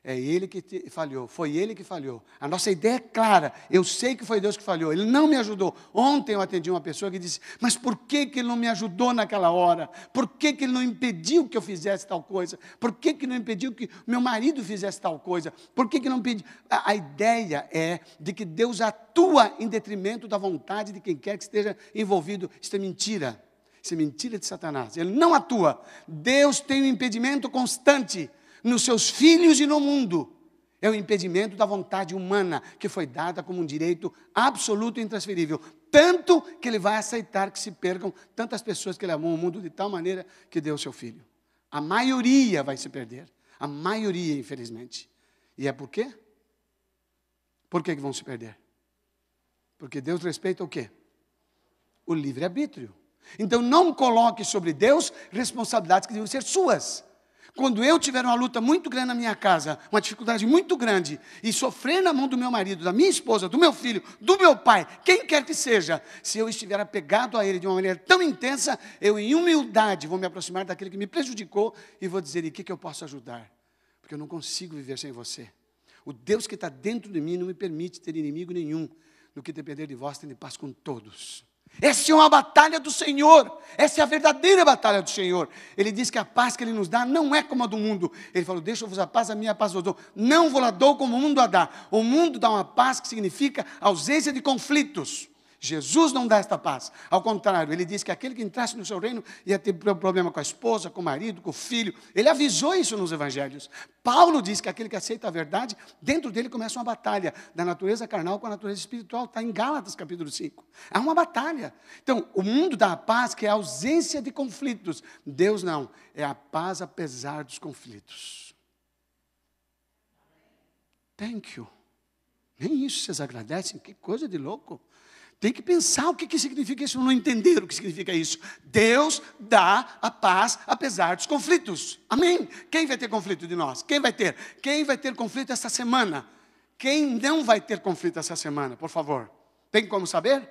É ele que te, falhou, foi ele que falhou. A nossa ideia é clara. Eu sei que foi Deus que falhou. Ele não me ajudou. Ontem eu atendi uma pessoa que disse: Mas por que, que ele não me ajudou naquela hora? Por que, que ele não impediu que eu fizesse tal coisa? Por que, que não impediu que meu marido fizesse tal coisa? Por que, que não impediu? A, a ideia é de que Deus atua em detrimento da vontade de quem quer que esteja envolvido. Isso é mentira. Isso é mentira de Satanás. Ele não atua. Deus tem um impedimento constante nos seus filhos e no mundo é o impedimento da vontade humana, que foi dada como um direito absoluto e intransferível. Tanto que ele vai aceitar que se percam tantas pessoas que ele amou o mundo de tal maneira que deu o seu filho. A maioria vai se perder. A maioria, infelizmente. E é por quê? Por que, que vão se perder? Porque Deus respeita o quê? O livre-arbítrio. Então não coloque sobre Deus responsabilidades que deviam ser suas. Quando eu tiver uma luta muito grande na minha casa, uma dificuldade muito grande, e sofrer na mão do meu marido, da minha esposa, do meu filho, do meu pai, quem quer que seja, se eu estiver apegado a ele de uma maneira tão intensa, eu, em humildade, vou me aproximar daquele que me prejudicou e vou dizer: e o que, que eu posso ajudar? Porque eu não consigo viver sem você. O Deus que está dentro de mim não me permite ter inimigo nenhum. No que depender de vós, tenho paz com todos. Essa é uma batalha do Senhor. Essa é a verdadeira batalha do Senhor. Ele diz que a paz que Ele nos dá não é como a do mundo. Ele falou: Deixa-vos a paz, a minha paz vos dou. Não vos la dou como o mundo a dá. O mundo dá uma paz que significa ausência de conflitos. Jesus não dá esta paz. Ao contrário, ele diz que aquele que entrasse no seu reino ia ter problema com a esposa, com o marido, com o filho. Ele avisou isso nos evangelhos. Paulo diz que aquele que aceita a verdade, dentro dele começa uma batalha da natureza carnal com a natureza espiritual. Está em Gálatas capítulo 5. É uma batalha. Então, o mundo dá a paz, que é a ausência de conflitos. Deus não. É a paz apesar dos conflitos. Thank you. Nem isso vocês agradecem, que coisa de louco. Tem que pensar o que, que significa isso, não entender o que significa isso. Deus dá a paz apesar dos conflitos. Amém? Quem vai ter conflito de nós? Quem vai ter? Quem vai ter conflito essa semana? Quem não vai ter conflito essa semana, por favor? Tem como saber?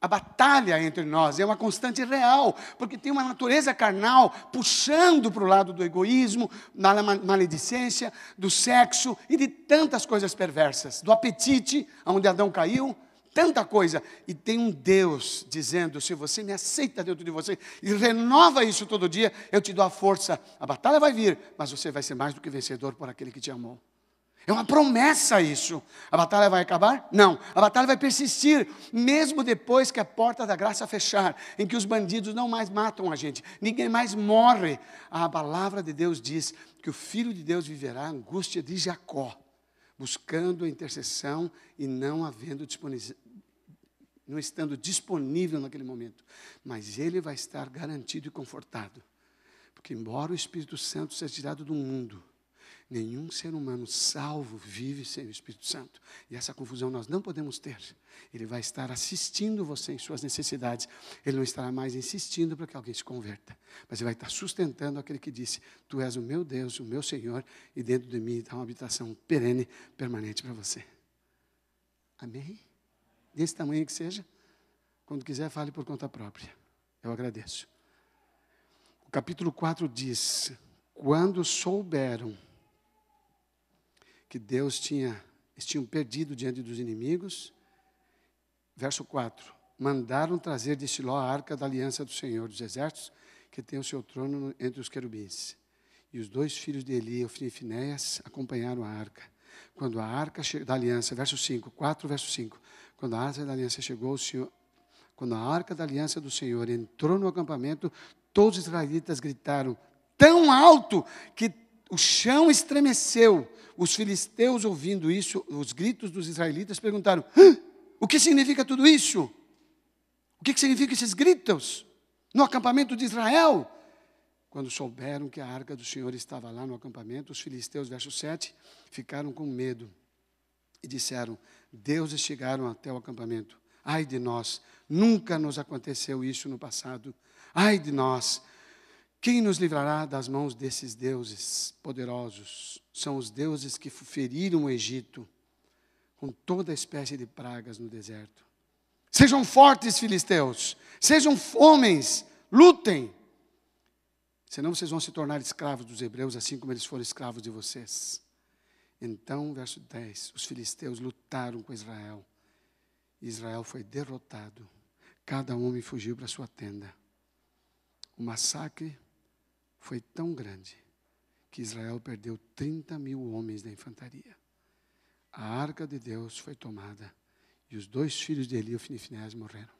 A batalha entre nós é uma constante real, porque tem uma natureza carnal puxando para o lado do egoísmo, da maledicência, do sexo e de tantas coisas perversas, do apetite, onde Adão caiu, tanta coisa. E tem um Deus dizendo: se você me aceita dentro de você e renova isso todo dia, eu te dou a força. A batalha vai vir, mas você vai ser mais do que vencedor por aquele que te amou. É uma promessa isso. A batalha vai acabar? Não. A batalha vai persistir, mesmo depois que a porta da graça fechar, em que os bandidos não mais matam a gente, ninguém mais morre. A palavra de Deus diz que o filho de Deus viverá a angústia de Jacó, buscando a intercessão e não havendo não estando disponível naquele momento, mas ele vai estar garantido e confortado. Porque, embora o Espírito Santo seja tirado do mundo, nenhum ser humano salvo vive sem o Espírito Santo. E essa confusão nós não podemos ter. Ele vai estar assistindo você em suas necessidades. Ele não estará mais insistindo para que alguém se converta. Mas ele vai estar sustentando aquele que disse: Tu és o meu Deus, o meu Senhor, e dentro de mim está uma habitação perene, permanente para você. Amém? desse tamanho que seja, quando quiser, fale por conta própria. Eu agradeço. O capítulo 4 diz: Quando souberam que Deus tinha, eles tinham perdido diante dos inimigos, verso 4: Mandaram trazer de Siló a arca da aliança do Senhor dos Exércitos, que tem o seu trono entre os querubins. E os dois filhos de Eli, Ofni e Finéias, acompanharam a arca. Quando a arca da aliança, verso 5, 4, verso 5, quando a arca da aliança chegou, o Senhor, quando a arca da aliança do Senhor entrou no acampamento, todos os israelitas gritaram tão alto que o chão estremeceu. Os filisteus, ouvindo isso, os gritos dos israelitas, perguntaram: ah, O que significa tudo isso? O que, que significam esses gritos no acampamento de Israel? Quando souberam que a arca do Senhor estava lá no acampamento, os filisteus, verso 7, ficaram com medo e disseram: Deuses chegaram até o acampamento. Ai de nós, nunca nos aconteceu isso no passado. Ai de nós, quem nos livrará das mãos desses deuses poderosos? São os deuses que feriram o Egito com toda espécie de pragas no deserto. Sejam fortes, filisteus, sejam homens, lutem. Senão vocês vão se tornar escravos dos hebreus, assim como eles foram escravos de vocês. Então, verso 10: os filisteus lutaram com Israel. Israel foi derrotado. Cada homem fugiu para sua tenda. O massacre foi tão grande que Israel perdeu 30 mil homens da infantaria. A arca de Deus foi tomada e os dois filhos de Eli, o Finifinés morreram.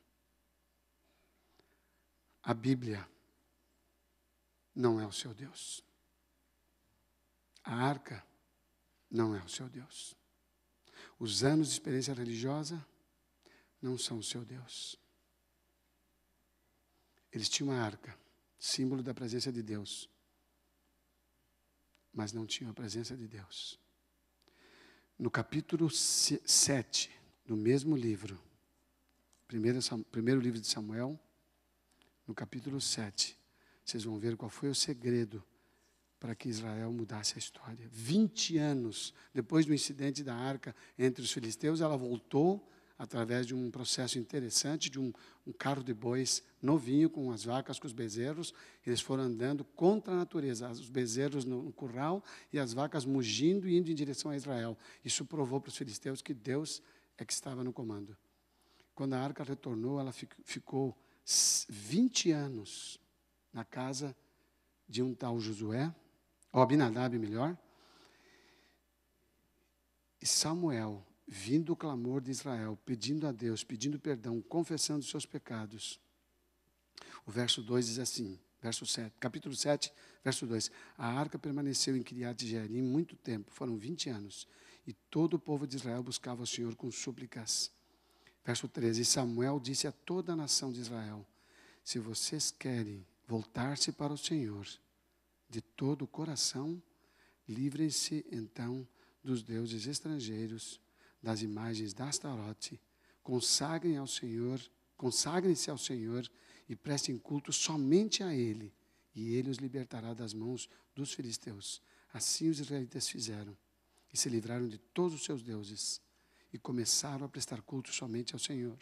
A Bíblia não é o seu Deus. A arca não é o seu Deus. Os anos de experiência religiosa não são o seu Deus. Eles tinham a arca, símbolo da presença de Deus, mas não tinham a presença de Deus. No capítulo 7 do mesmo livro, primeiro, primeiro livro de Samuel, no capítulo 7, vocês vão ver qual foi o segredo para que Israel mudasse a história. 20 anos depois do incidente da arca entre os filisteus, ela voltou através de um processo interessante, de um, um, carro de bois novinho, com as vacas, com os bezerros. Eles foram andando contra a natureza, os bezerros no curral e as vacas mugindo e indo em direção a Israel. Isso provou para os filisteus que Deus é que estava no comando. Quando a arca retornou, ela ficou 20 anos na casa de um tal Josué, ou Abinadab melhor. E Samuel, vindo o clamor de Israel, pedindo a Deus, pedindo perdão, confessando os seus pecados. O verso 2 diz assim, verso 7, capítulo 7, verso 2. A arca permaneceu em Criat Jearim muito tempo, foram 20 anos, e todo o povo de Israel buscava o Senhor com súplicas. Verso 13, e Samuel disse a toda a nação de Israel, se vocês querem voltar-se para o Senhor, de todo o coração, livrem-se então dos deuses estrangeiros, das imagens da Astarote, consagrem ao Senhor, consagrem-se ao Senhor e prestem culto somente a Ele, e Ele os libertará das mãos dos filisteus. Assim os israelitas fizeram, e se livraram de todos os seus deuses, e começaram a prestar culto somente ao Senhor.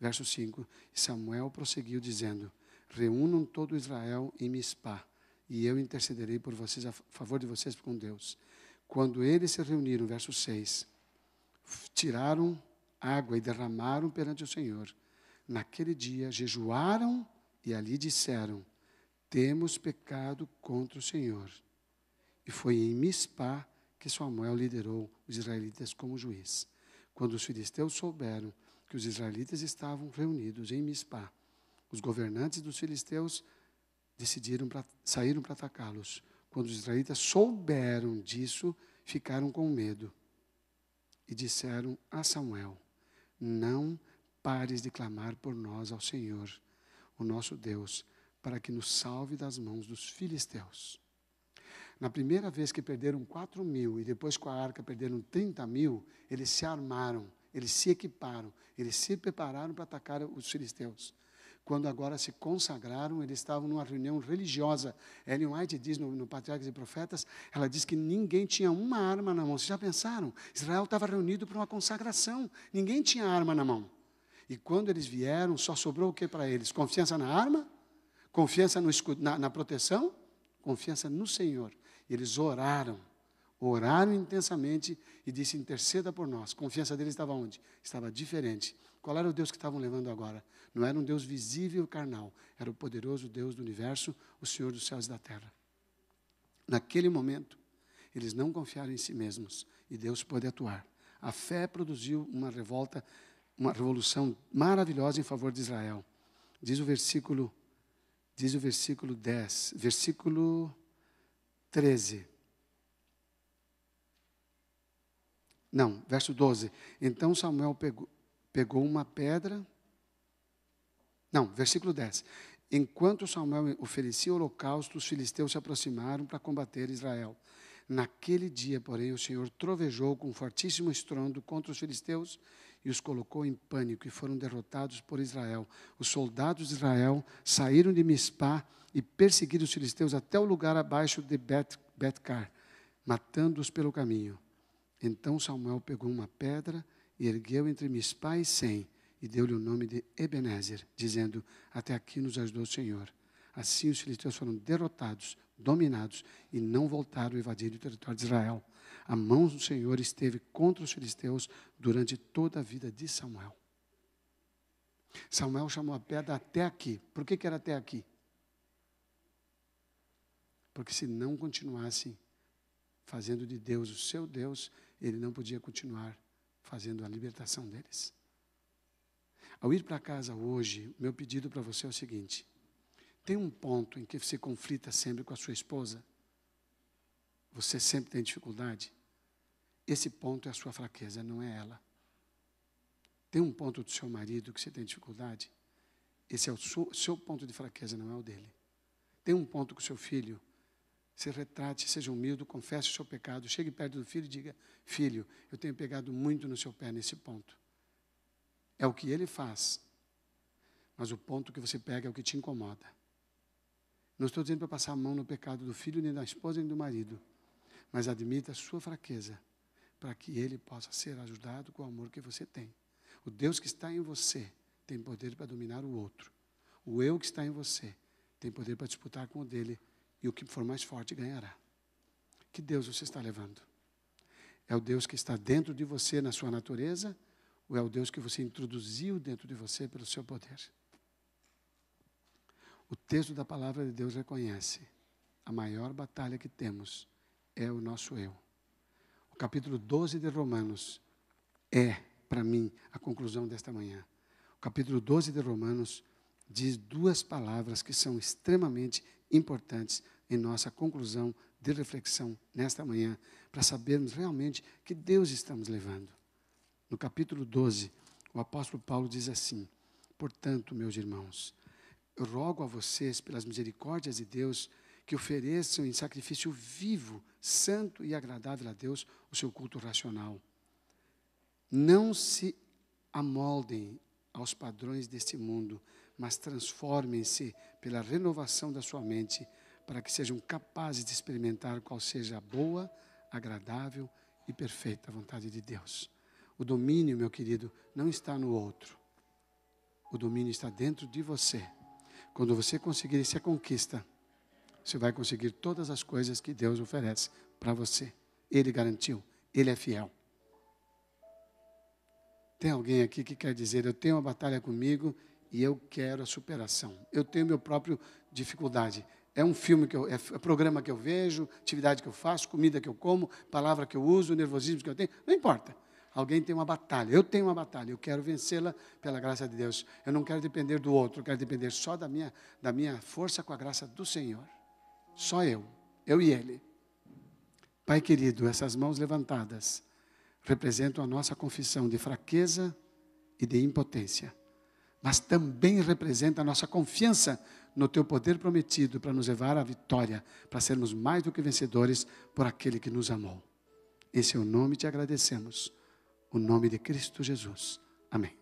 Verso 5: Samuel prosseguiu dizendo: Reúnam todo Israel em Mispah e eu intercederei por vocês, a favor de vocês com Deus. Quando eles se reuniram, verso 6, tiraram água e derramaram perante o Senhor. Naquele dia jejuaram e ali disseram: Temos pecado contra o Senhor. E foi em Mispá que Samuel liderou os israelitas como juiz. Quando os filisteus souberam que os israelitas estavam reunidos em Mispá, os governantes dos filisteus decidiram pra, saíram para atacá-los. Quando os israelitas souberam disso, ficaram com medo e disseram a Samuel: Não pares de clamar por nós ao Senhor, o nosso Deus, para que nos salve das mãos dos filisteus. Na primeira vez que perderam 4 mil e depois com a arca perderam 30 mil, eles se armaram, eles se equiparam, eles se prepararam para atacar os filisteus quando agora se consagraram, eles estavam numa reunião religiosa. Ellen White diz no, no Patriarcas e Profetas, ela diz que ninguém tinha uma arma na mão. Vocês já pensaram? Israel estava reunido para uma consagração, ninguém tinha arma na mão. E quando eles vieram, só sobrou o que para eles? Confiança na arma, confiança no, na, na proteção, confiança no Senhor. Eles oraram, oraram intensamente e disse: interceda por nós. confiança deles estava onde? Estava diferente. Qual era o Deus que estavam levando agora? Não era um Deus visível e carnal, era o poderoso Deus do universo, o Senhor dos céus e da terra. Naquele momento, eles não confiaram em si mesmos e Deus pôde atuar. A fé produziu uma revolta, uma revolução maravilhosa em favor de Israel. Diz o versículo diz o versículo 10, versículo 13. Não, verso 12. Então Samuel pegou, pegou uma pedra não, versículo 10. Enquanto Samuel oferecia o holocausto, os filisteus se aproximaram para combater Israel. Naquele dia, porém, o Senhor trovejou com um fortíssimo estrondo contra os filisteus e os colocou em pânico e foram derrotados por Israel. Os soldados de Israel saíram de Mispá e perseguiram os filisteus até o lugar abaixo de Bet, Betcar, matando-os pelo caminho. Então Samuel pegou uma pedra e ergueu entre Mispá e Sem e deu-lhe o nome de Ebenezer, dizendo: Até aqui nos ajudou o Senhor. Assim os filisteus foram derrotados, dominados e não voltaram a invadir o território de Israel. A mão do Senhor esteve contra os filisteus durante toda a vida de Samuel. Samuel chamou a pedra até aqui. Por que, que era até aqui? Porque se não continuassem fazendo de Deus o seu Deus, ele não podia continuar fazendo a libertação deles. Ao ir para casa hoje, meu pedido para você é o seguinte: tem um ponto em que você conflita sempre com a sua esposa? Você sempre tem dificuldade? Esse ponto é a sua fraqueza, não é ela. Tem um ponto do seu marido que você tem dificuldade? Esse é o seu, seu ponto de fraqueza, não é o dele. Tem um ponto com o seu filho? Se retrate, seja humilde, confesse o seu pecado, chegue perto do filho e diga: Filho, eu tenho pegado muito no seu pé nesse ponto. É o que ele faz. Mas o ponto que você pega é o que te incomoda. Não estou dizendo para passar a mão no pecado do filho, nem da esposa, nem do marido. Mas admita a sua fraqueza, para que ele possa ser ajudado com o amor que você tem. O Deus que está em você tem poder para dominar o outro. O eu que está em você tem poder para disputar com o dele. E o que for mais forte ganhará. Que Deus você está levando? É o Deus que está dentro de você, na sua natureza ou é o Deus que você introduziu dentro de você pelo seu poder? O texto da palavra de Deus reconhece a maior batalha que temos é o nosso eu. O capítulo 12 de Romanos é, para mim, a conclusão desta manhã. O capítulo 12 de Romanos diz duas palavras que são extremamente importantes em nossa conclusão de reflexão nesta manhã, para sabermos realmente que Deus estamos levando. No capítulo 12, o apóstolo Paulo diz assim: Portanto, meus irmãos, eu rogo a vocês, pelas misericórdias de Deus, que ofereçam em sacrifício vivo, santo e agradável a Deus o seu culto racional. Não se amoldem aos padrões deste mundo, mas transformem-se pela renovação da sua mente, para que sejam capazes de experimentar qual seja a boa, agradável e perfeita vontade de Deus. O domínio, meu querido, não está no outro. O domínio está dentro de você. Quando você conseguir essa conquista, você vai conseguir todas as coisas que Deus oferece para você. Ele garantiu, ele é fiel. Tem alguém aqui que quer dizer: eu tenho uma batalha comigo e eu quero a superação. Eu tenho meu próprio dificuldade. É um filme que eu, é, é programa que eu vejo, atividade que eu faço, comida que eu como, palavra que eu uso, nervosismo que eu tenho, não importa. Alguém tem uma batalha, eu tenho uma batalha, eu quero vencê-la pela graça de Deus. Eu não quero depender do outro, eu quero depender só da minha, da minha força com a graça do Senhor. Só eu, eu e Ele. Pai querido, essas mãos levantadas representam a nossa confissão de fraqueza e de impotência, mas também representa a nossa confiança no teu poder prometido para nos levar à vitória, para sermos mais do que vencedores por aquele que nos amou. Em seu nome te agradecemos o nome de Cristo Jesus. Amém.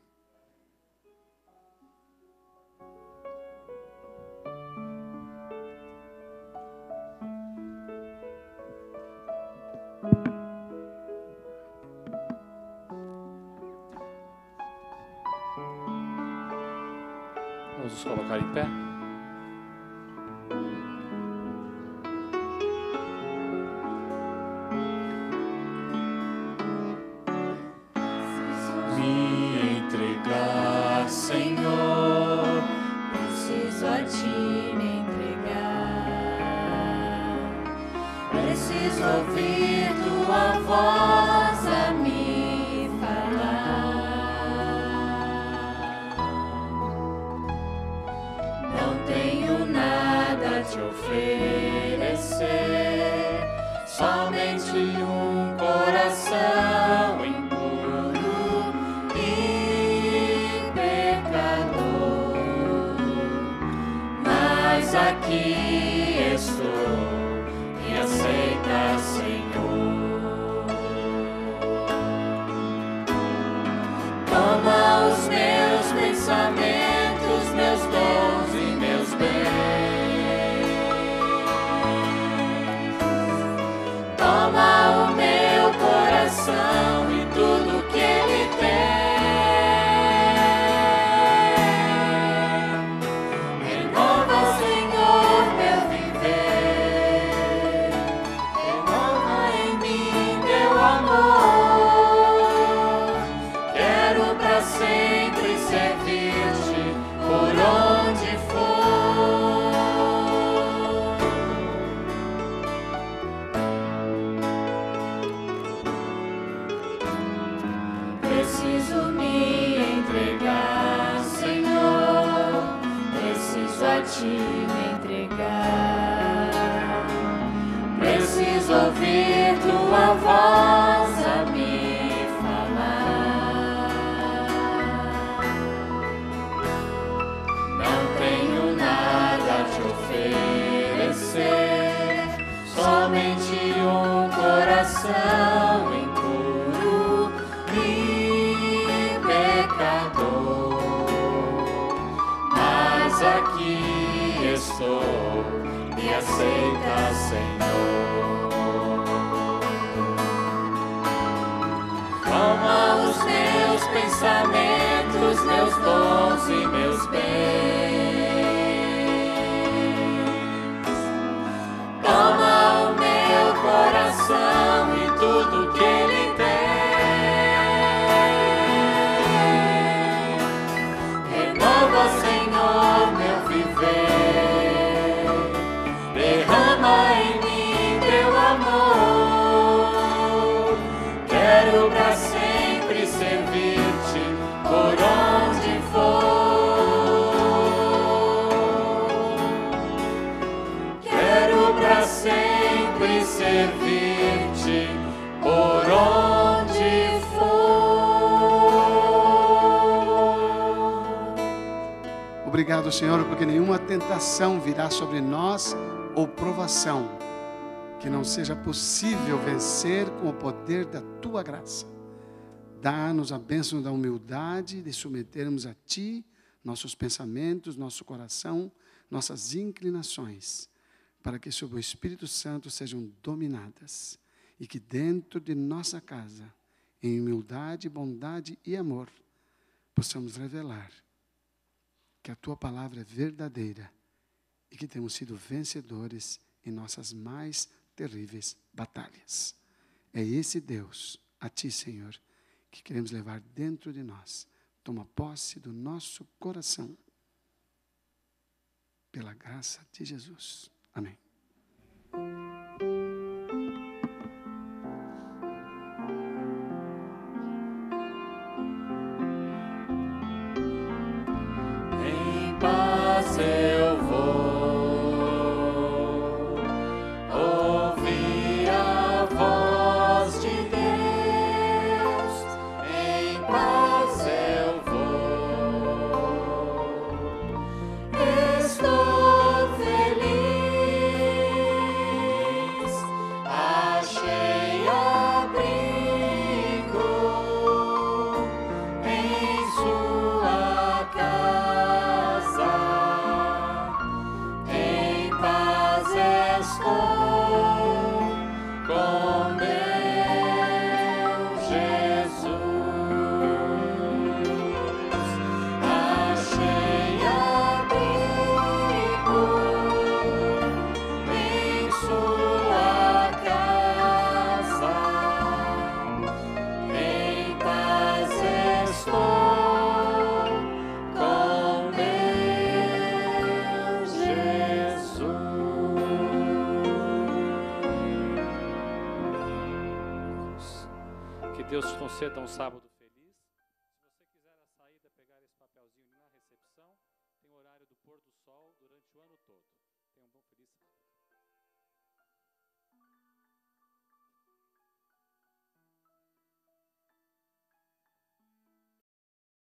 meus dons e meus bens. Obrigado, Senhor, porque nenhuma tentação virá sobre nós ou provação que não seja possível vencer com o poder da tua graça. Dá-nos a bênção da humildade de submetermos a ti nossos pensamentos, nosso coração, nossas inclinações, para que sob o Espírito Santo sejam dominadas e que dentro de nossa casa, em humildade, bondade e amor, possamos revelar que a tua palavra é verdadeira e que temos sido vencedores em nossas mais terríveis batalhas. É esse Deus, a ti, Senhor, que queremos levar dentro de nós. Toma posse do nosso coração. Pela graça de Jesus. Amém.